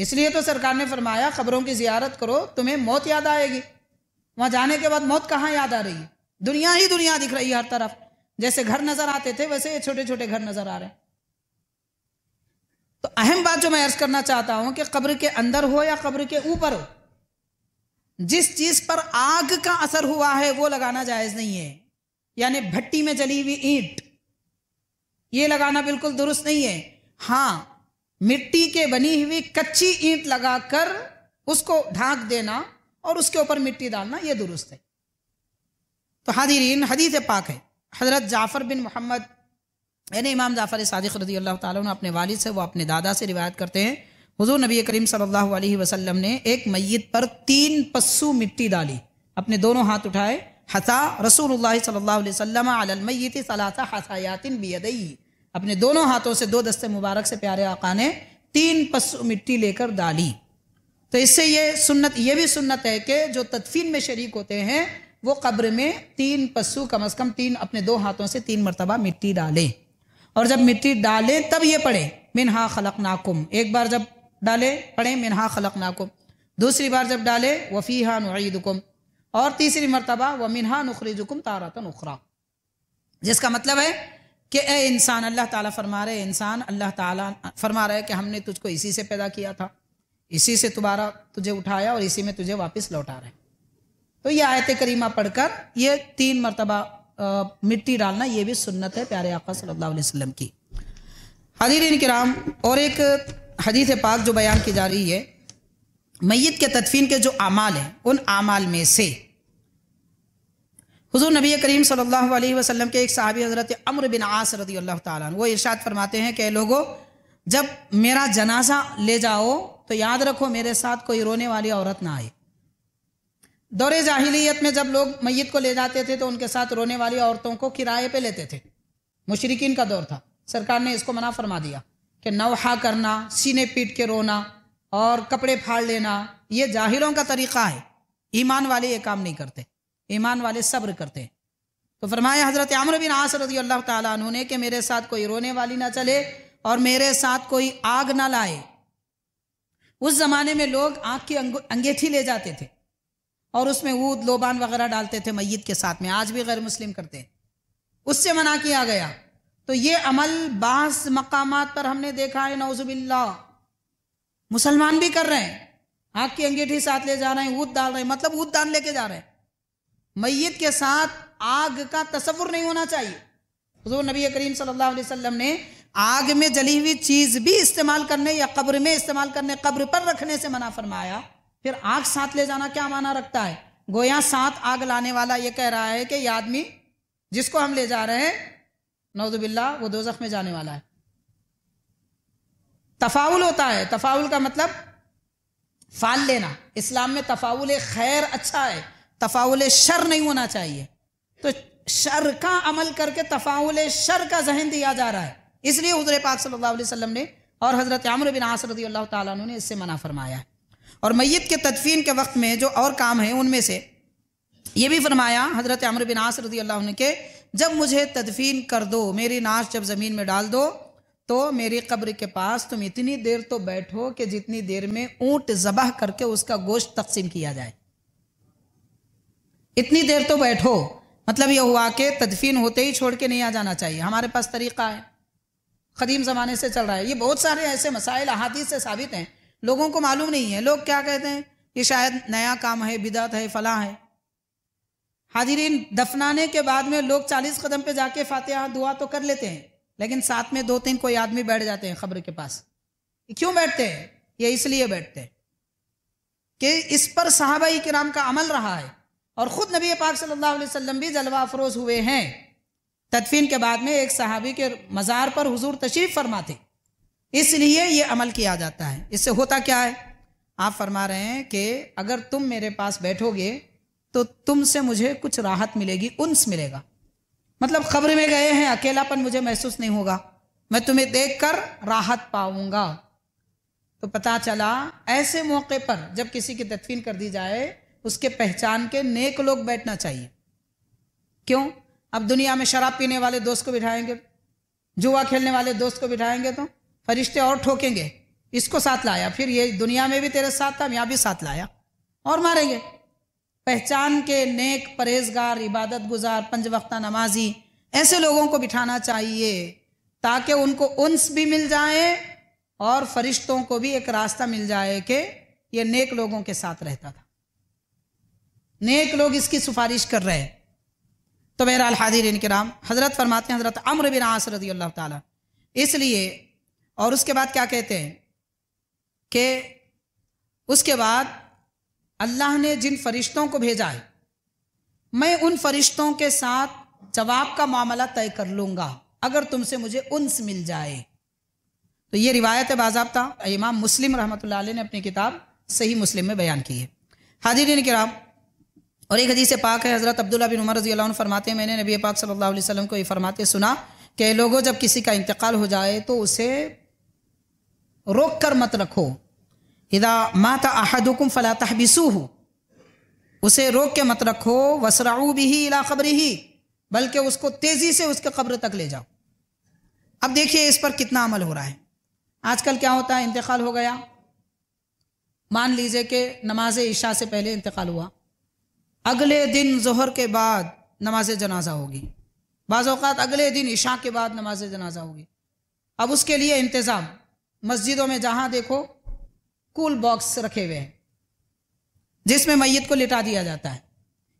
इसलिए तो सरकार ने फरमाया खबरों की जियारत करो तुम्हें मौत याद आएगी वहां जाने के बाद मौत कहाँ याद आ रही है दुनिया ही दुनिया दिख रही है हर तरफ जैसे घर नजर आते थे वैसे ये छोटे छोटे घर नजर आ रहे हैं तो अहम बात जो मैं अर्ज करना चाहता हूं कि कब्र के अंदर हो या कब्र के ऊपर हो जिस चीज पर आग का असर हुआ है वो लगाना जायज नहीं है यानी भट्टी में जली हुई ईंट ये लगाना बिल्कुल दुरुस्त नहीं है हाँ मिट्टी के बनी हुई कच्ची ईंट लगाकर उसको ढांक देना और उसके ऊपर मिट्टी डालना यह दुरुस्त है तो हादिरीन हदीत पाक है हजरत जाफ़र बिन मोहम्मद यानी इमाम जाफ़र सादिक रजी अल्लाह ताला ने अपने वालिद से वो अपने दादा से रिवायत करते हैं हुजूर नबी करीम सल्लल्लाहु अलैहि वसल्लम ने एक मैत पर तीन पस्सू मिट्टी डाली अपने दोनों हाथ उठाए हसा रसूल सल्लल्लाहु थी सलासा हसायातिन बेदई अपने दोनों हाथों से दो दस्ते मुबारक से प्यारे आका ने तीन पस मिट्टी लेकर डाली तो इससे ये सुन्नत ये भी सुन्नत है कि जो तदफीन में शरीक होते हैं वो कब्र में तीन पशु कम अज़ कम तीन अपने दो हाथों से तीन मरतबा मिट्टी डालें और जब मिट्टी डालें तब ये पढ़े मिनहा खलक नाकुम एक बार जब डालें पढ़ें मिनहा खलक नाकुम दूसरी बार जब डालें वफ़ी हा नुईदुकुम और तीसरी मरतबा व मिनहा तारा तो नखरा जिसका मतलब है कि ए इंसान अल्लाह ताला फरमा रहे इंसान अल्लाह ताला फरमा रहे कि हमने तुझको इसी से पैदा किया था इसी से दोबारा तुझे उठाया और इसी में तुझे वापस लौटा रहे तो ये आयत करीमा पढ़कर ये तीन मरतबा मिट्टी डालना ये भी सुन्नत है प्यारे आका सल्लल्लाहु अलैहि वसल्लम की हजीर कराम और एक हदीस पाक जो बयान की जा रही है मैत के तदफीन के जो अमाल हैं उन अमाल में से हुजूर नबी करीम सल्लल्लाहु अलैहि वसल्लम के एक सहाबी हज़रत अमर बिन आस रदी अल्लाह वो इरशाद फरमाते हैं कि लोगों जब मेरा जनाजा ले जाओ तो याद रखो मेरे साथ कोई रोने वाली औरत ना आए दौरे जाहिलियत में जब लोग मैत को ले जाते थे तो उनके साथ रोने वाली औरतों को किराए पे लेते थे मुशरकिन का दौर था सरकार ने इसको मना फरमा दिया कि नवहा करना सीने पीट के रोना और कपड़े फाड़ लेना ये जाहिरों का तरीका है ईमान वाले ये काम नहीं करते ईमान वाले सब्र करते हैं तो फरमाया हज़रत आमर बिन आस रजी अल्लाह तु ने कि मेरे साथ कोई रोने वाली ना चले और मेरे साथ कोई आग ना लाए उस ज़माने में लोग आग की अंगेठी ले जाते थे और उसमें ऊद लोबान वगैरह डालते थे मैत के साथ में आज भी गैर मुस्लिम करते हैं उससे मना किया गया तो ये अमल बास मकाम पर हमने देखा है नौजुबिल्ला मुसलमान भी कर रहे हैं आग की अंगीठी साथ ले जा रहे हैं ऊद डाल रहे हैं मतलब ऊद दान लेके जा रहे हैं मैयत के साथ आग का तस्वुर नहीं होना चाहिए हजूर नबी करीम सल्लल्लाहु अलैहि वसल्लम ने आग में जली हुई चीज भी इस्तेमाल करने या कब्र में इस्तेमाल करने कब्र पर रखने से मना फरमाया फिर आग साथ ले जाना क्या माना रखता है गोया साथ आग लाने वाला ये कह रहा है कि ये आदमी जिसको हम ले जा रहे हैं नौजुबिल्ला वो दो में जाने वाला है तफाउल होता है तफाउल का मतलब फाल लेना इस्लाम में तफाउल खैर अच्छा है तफाउल शर नहीं होना चाहिए तो शर का अमल करके तफाउल शर का जहन दिया जा रहा है इसलिए हजर पाक सल्लल्लाहु अलैहि वसल्लम ने और हज़रत आमर बिन आसर रजी अल्लाह तु ने इससे मना फरमाया और मैत के तदफीन के वक्त में जो और काम है उनमें से ये भी फरमाया हज़रत आमर बिन आसर रजी अल्लाह के जब मुझे तदफीन कर दो मेरी नाश जब ज़मीन में डाल दो तो मेरी कब्र के पास तुम इतनी देर तो बैठो कि जितनी देर में ऊंट जबह करके उसका गोश्त तकसीम किया जाए इतनी देर तो बैठो मतलब यह हुआ कि तदफीन होते ही छोड़ के नहीं आ जाना चाहिए हमारे पास तरीका है कदीम ज़माने से चल रहा है ये बहुत सारे ऐसे मसाइल अहादीस से साबित हैं लोगों को मालूम नहीं है लोग क्या कहते हैं ये शायद नया काम है बिदात है फला है हाजिरीन दफनाने के बाद में लोग चालीस कदम पे जाके फातिहा दुआ तो कर लेते हैं लेकिन साथ में दो तीन कोई आदमी बैठ जाते हैं खबर के पास क्यों बैठते हैं ये इसलिए बैठते हैं कि इस पर साहबा कराम का अमल रहा है और ख़ुद नबी पाक सल्लल्लाहु अलैहि वसल्लम भी जलवा अफरोज हुए हैं तदफीन के बाद में एक सहाबी के मज़ार पर हुजूर तशरीफ़ फरमा थे इसलिए ये अमल किया जाता है इससे होता क्या है आप फरमा रहे हैं कि अगर तुम मेरे पास बैठोगे तो तुमसे मुझे कुछ राहत मिलेगी उन्स मिलेगा मतलब खबर में गए हैं अकेलापन मुझे महसूस नहीं होगा मैं तुम्हें देखकर राहत पाऊंगा तो पता चला ऐसे मौके पर जब किसी की तदफीन कर दी जाए उसके पहचान के नेक लोग बैठना चाहिए क्यों अब दुनिया में शराब पीने वाले दोस्त को बिठाएंगे जुआ खेलने वाले दोस्त को बिठाएंगे तो फरिश्ते और ठोकेंगे इसको साथ लाया फिर ये दुनिया में भी तेरे साथ था यहाँ भी साथ लाया और मारेंगे पहचान के नेक परहेजगार इबादत गुजार पंज वक्ता नमाजी ऐसे लोगों को बिठाना चाहिए ताकि उनको उन्स भी मिल जाए और फरिश्तों को भी एक रास्ता मिल जाए कि ये नेक लोगों के साथ रहता था नेक लोग इसकी सिफारिश कर रहे हैं तो बहरहाल इनके नाम हज़रत फरमाते हैं हज़रत अम्र बिन आस रजी अल्लाह ताला इसलिए और उसके बाद क्या कहते हैं कि उसके बाद अल्लाह ने जिन फरिश्तों को भेजा है मैं उन फरिश्तों के साथ जवाब का मामला तय कर लूँगा अगर तुमसे मुझे उनस मिल जाए तो ये रिवायत है बाजाबता इमाम मुस्लिम रहमत ने अपनी किताब सही मुस्लिम में बयान की है हाजिर कराम और एक हदीस पाक है हज़रत अब्दुल्ला बिन उमर रजी फरमाते हैं मैंने नबी पाक सल्लल्लाहु अलैहि वसल्लम को ये फरमाते सुना कि लोगों जब किसी का इंतकाल हो जाए तो उसे रोक कर मत रखो इदा मात अहदुकुम फला तहबिसू उसे रोक के मत रखो वसराऊ भी ही इला खबरी ही बल्कि उसको तेज़ी से उसके खबर तक ले जाओ अब देखिए इस पर कितना अमल हो रहा है आजकल क्या होता है इंतकाल हो गया मान लीजिए कि नमाज ईशा से पहले इंतकाल हुआ अगले दिन जहर के बाद नमाज जनाजा होगी बाज़ात अगले दिन ईशा के बाद नमाज जनाजा होगी अब उसके लिए इंतज़ाम मस्जिदों में जहाँ देखो कूल बॉक्स रखे हुए हैं जिसमें मैयत को लिटा दिया जाता है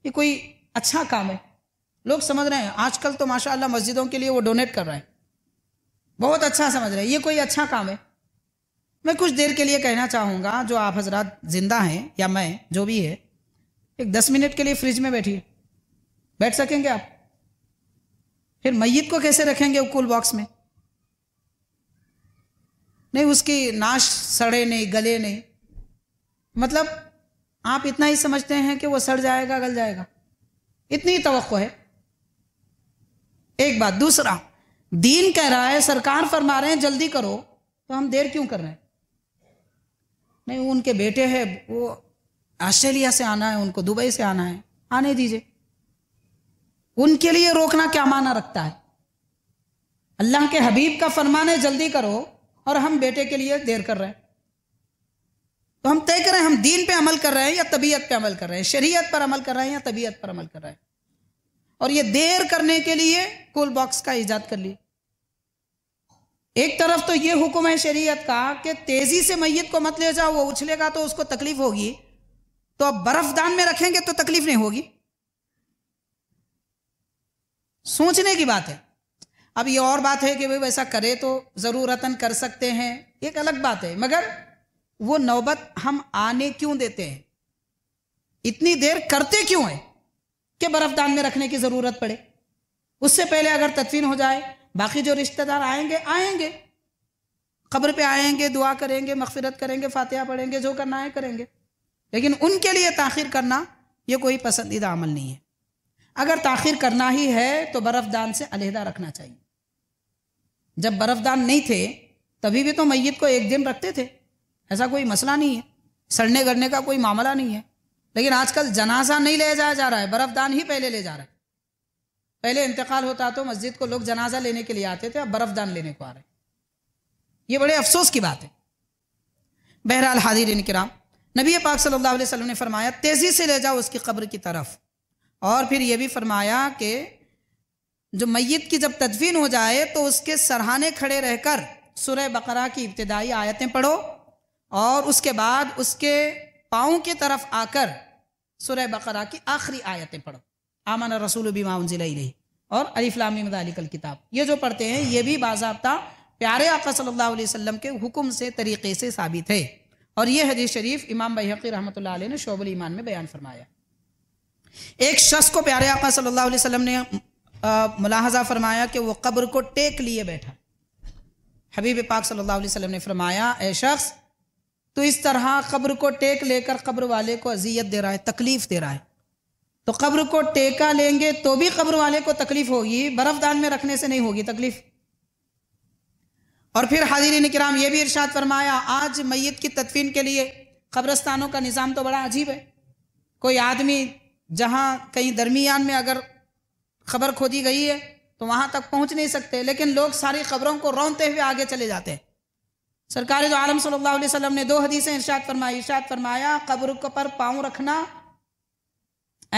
ये कोई अच्छा काम है लोग समझ रहे हैं आजकल तो माशाल्लाह मस्जिदों के लिए वो डोनेट कर रहे हैं बहुत अच्छा समझ रहे हैं ये कोई अच्छा काम है मैं कुछ देर के लिए कहना चाहूँगा जो आप हजरात जिंदा हैं या मैं जो भी है एक दस मिनट के लिए फ्रिज में बैठिए बैठ सकेंगे आप फिर मैयत को कैसे रखेंगे वो कूल बॉक्स में नहीं उसकी नाश सड़े नहीं गले नहीं मतलब आप इतना ही समझते हैं कि वो सड़ जाएगा गल जाएगा इतनी ही तो है एक बात दूसरा दीन कह रहा है सरकार फरमा रहे हैं जल्दी करो तो हम देर क्यों कर रहे हैं नहीं वो उनके बेटे हैं वो ऑस्ट्रेलिया से आना है उनको दुबई से आना है आने दीजिए उनके लिए रोकना क्या माना रखता है अल्लाह के हबीब का फरमान है जल्दी करो और हम बेटे के लिए देर कर रहे हैं तो हम तय करें हम दीन पे अमल कर रहे हैं या तबीयत पे अमल कर रहे हैं शरीयत पर अमल कर रहे हैं या तबीयत पर अमल कर रहे हैं और ये देर करने के लिए कूल बॉक्स का ईजाद कर ली एक तरफ तो ये हुक्म है शरीयत का कि तेजी से मैयत को मत ले जाओ वो उछलेगा तो उसको तकलीफ होगी तो अब बर्फदान में रखेंगे तो तकलीफ नहीं होगी सोचने की बात है अब ये और बात है कि भाई वैसा करे तो ज़रूरतन कर सकते हैं एक अलग बात है मगर वो नौबत हम आने क्यों देते हैं इतनी देर करते क्यों हैं कि बर्फदान में रखने की ज़रूरत पड़े उससे पहले अगर तदफीन हो जाए बाकी जो रिश्तेदार आएंगे आएंगे कब्र पे आएंगे दुआ करेंगे मगफिरत करेंगे फातिहा पढ़ेंगे जो करना है करेंगे लेकिन उनके लिए ताखिर करना ये कोई पसंदीदा अमल नहीं है अगर ताखिर करना ही है तो बर्फ़दान से अलहदा रखना चाहिए जब बर्फदान नहीं थे तभी भी तो मैत को एक दिन रखते थे ऐसा कोई मसला नहीं है सड़ने गड़ने का कोई मामला नहीं है लेकिन आजकल जनाजा नहीं ले जाया जा रहा है बर्फदान ही पहले ले जा रहा है पहले इंतकाल होता तो मस्जिद को लोग जनाजा लेने के लिए आते थे अब बर्फदान लेने को आ रहे हैं ये बड़े अफसोस की बात है बहरहाल हाजिर कराम नबी पाक सल्लल्लाहु अलैहि वसल्लम ने फरमाया तेज़ी से ले जाओ उसकी कब्र की तरफ और फिर यह भी फरमाया कि जो मैत की जब तदफीन हो जाए तो उसके सरहाने खड़े रहकर सुरह बकरा की इब्तदाई आयतें पढ़ो और उसके बाद उसके पाँव की तरफ आकर सुरह बकरा की आखिरी आयतें पढ़ो आमन रसूल बीमा उनजिल और अलीफ़लामी मदालिकल किताब ये जो पढ़ते हैं ये भी बाबा प्यारे आका सल्लल्लाहु अलैहि वसल्लम के हुक्म से तरीक़े से साबित है और ये हदीस शरीफ इमाम बहकी रहमत ने शोबल ईमान में बयान फरमाया एक शख्स को प्यारे आका सल्लल्लाहु अलैहि वसल्लम ने मुलाहजा फरमाया कि वो कब्र को टेक लिए बैठा हबीब पाक सल्लल्लाहु अलैहि वसल्लम ने फरमाया ए शख्स तो इस तरह कब्र को टेक लेकर कब्र वाले को अजियत दे रहा है तकलीफ़ दे रहा है तो कब्र को टेका लेंगे तो भी कब्र वाले को तकलीफ़ होगी बर्फ़दान में रखने से नहीं होगी तकलीफ़ और फिर हाजिर किराम ये भी इर्शाद फरमाया आज मैत की तदफीन के लिए कब्रस्तानों का निज़ाम तो बड़ा अजीब है कोई आदमी जहाँ कहीं दरमियान में अगर खबर खोदी गई है तो वहां तक पहुंच नहीं सकते लेकिन लोग सारी खबरों को रोनते हुए आगे चले जाते हैं सरकार जो तो आलम सल्लल्लाहु अलैहि वसल्लम ने दो हदीसें इर्शाद फरमाई इर्शाद फरमाया कब्र पर पाँव रखना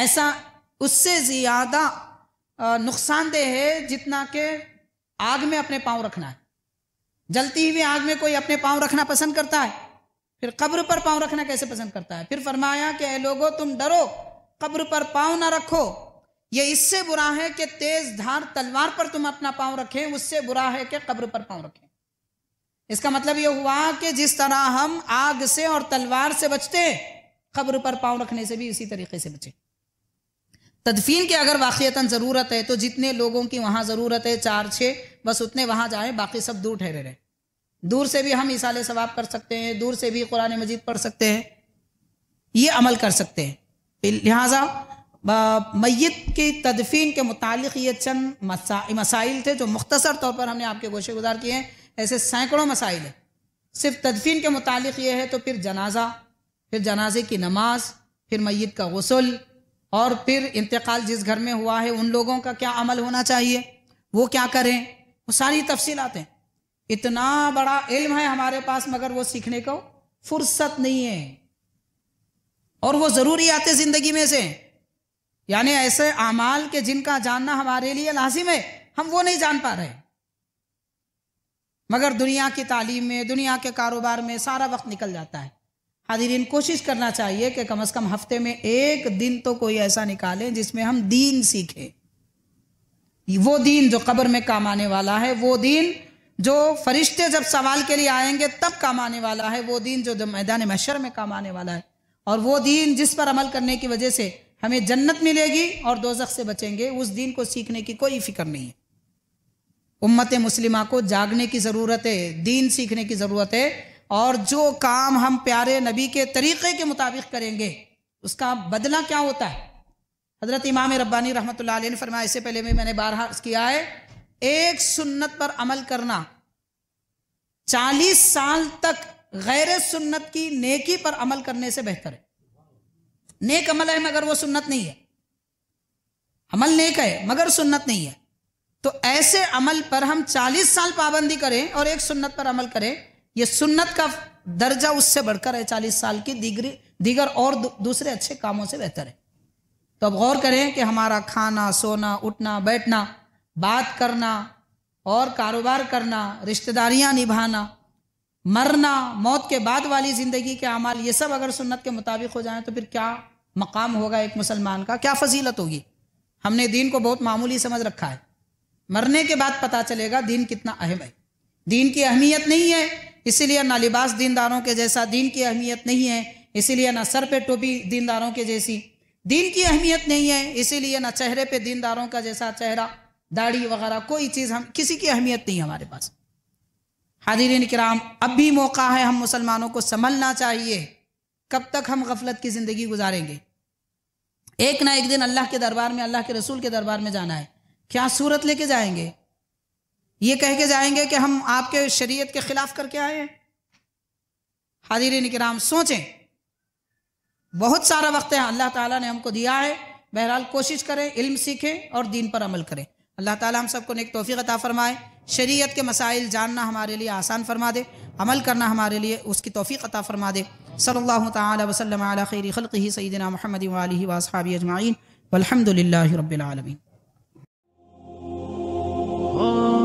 ऐसा उससे ज़्यादा नुकसानदेह है जितना के आग में अपने पाँव रखना है जलती हुई आग में कोई अपने पाँव रखना पसंद करता है फिर कब्र पर पाँव रखना कैसे पसंद करता है फिर फरमाया कि लोगो तुम डरो कब्र पर पाँव ना रखो यह इससे बुरा है कि तेज धार तलवार पर तुम अपना पांव रखें उससे बुरा है कि कब्र पर पांव रखें इसका मतलब यह हुआ कि जिस तरह हम आग से और तलवार से बचते कब्र पर पांव रखने से भी इसी तरीके से बचे तदफीन की अगर वाक़ता ज़रूरत है तो जितने लोगों की वहां ज़रूरत है चार छः बस उतने वहां जाए बाकी सब दूर ठहरे रहे दूर से भी हम इसाले सवाब कर सकते हैं दूर से भी कुरान मजीद पढ़ सकते हैं ये अमल कर सकते हैं लिहाजा मैत की तदफीन के मुतालिक ये चंद मसा, मसाइल थे जो मुख्तर तौर पर हमने आपके गोशे गुजार किए हैं ऐसे सैकड़ों मसाइल हैं सिर्फ तदफीन के मुतल ये है तो फिर जनाजा फिर जनाजे की नमाज फिर मैत का गसल और फिर इंतकाल जिस घर में हुआ है उन लोगों का क्या अमल होना चाहिए वो क्या करें वो सारी आते हैं इतना बड़ा इल्म है हमारे पास मगर वो सीखने को फुर्सत नहीं है और वो आते ज़िंदगी में से यानी ऐसे अमाल के जिनका जानना हमारे लिए लाजिम है हम वो नहीं जान पा रहे मगर दुनिया की तालीम में दुनिया के कारोबार में सारा वक्त निकल जाता है हाजिरीन कोशिश करना चाहिए कि कम से कम हफ्ते में एक दिन तो कोई ऐसा निकालें जिसमें हम दीन सीखें वो दीन जो कब्र में काम आने वाला है वो दीन जो फरिश्ते जब सवाल के लिए आएंगे तब काम आने वाला है वो दीन जो मैदान मशर में काम आने वाला है और वो दीन जिस पर अमल करने की वजह से हमें जन्नत मिलेगी और दोजख से बचेंगे उस दिन को सीखने की कोई फिक्र नहीं है उम्मत मुस्लिमा को जागने की ज़रूरत है दीन सीखने की ज़रूरत है और जो काम हम प्यारे नबी के तरीक़े के मुताबिक करेंगे उसका बदला क्या होता है हज़रत इमाम रब्बानी रहमत ने फरमाया इससे पहले भी मैंने बारह किया है एक सुन्नत पर अमल करना चालीस साल तक गैर सुन्नत की नेकी पर अमल करने से बेहतर है नेक अमल है मगर वो सुन्नत नहीं है अमल नेक है मगर सुन्नत नहीं है तो ऐसे अमल पर हम 40 साल पाबंदी करें और एक सुन्नत पर अमल करें ये सुन्नत का दर्जा उससे बढ़कर है 40 साल की दिगरी दीगर और दूसरे अच्छे कामों से बेहतर है तो अब गौर करें कि हमारा खाना सोना उठना बैठना बात करना और कारोबार करना रिश्तेदारियां निभाना मरना मौत के बाद वाली ज़िंदगी के अमाल ये सब अगर सुन्नत के मुताबिक हो जाए तो फिर क्या मकाम होगा एक मुसलमान का क्या फजीलत होगी हमने दीन को बहुत मामूली समझ रखा है मरने के बाद पता चलेगा दीन कितना अहम है दीन की अहमियत नहीं है इसीलिए ना लिबास दीनदारों के जैसा दीन की अहमियत नहीं है इसीलिए ना सर पे टोपी दीनदारों के जैसी दीन की अहमियत नहीं है इसीलिए ना चेहरे पे दीनदारों का जैसा चेहरा दाढ़ी वगैरह कोई चीज़ हम किसी की अहमियत नहीं हमारे पास हादिरीन कराम अब भी मौका है हम मुसलमानों को संभलना चाहिए कब तक हम गफलत की ज़िंदगी गुजारेंगे एक ना एक दिन अल्लाह के दरबार में अल्लाह के रसूल के दरबार में जाना है क्या सूरत लेके जाएंगे ये कह के जाएंगे कि हम आपके शरीयत के खिलाफ करके आए हैं हाजिर निकराम सोचें बहुत सारा वक्त है अल्लाह ताला ने हमको दिया है बहरहाल कोशिश करें इल्म सीखें और दीन पर अमल करें अल्लाह ताला हम सबको नेक तोफ़ी अता फरमाए शरीयत के मसाइल जानना हमारे लिए आसान फरमा दे अमल करना हमारे लिए उसकी तोफ़ी अता फरमा दे सल्लल्लाहु सल्ला वसलम खैर खल सईदना महमद वाली वासहाबी अजमाइन वलहमदिल्ला रबालमीन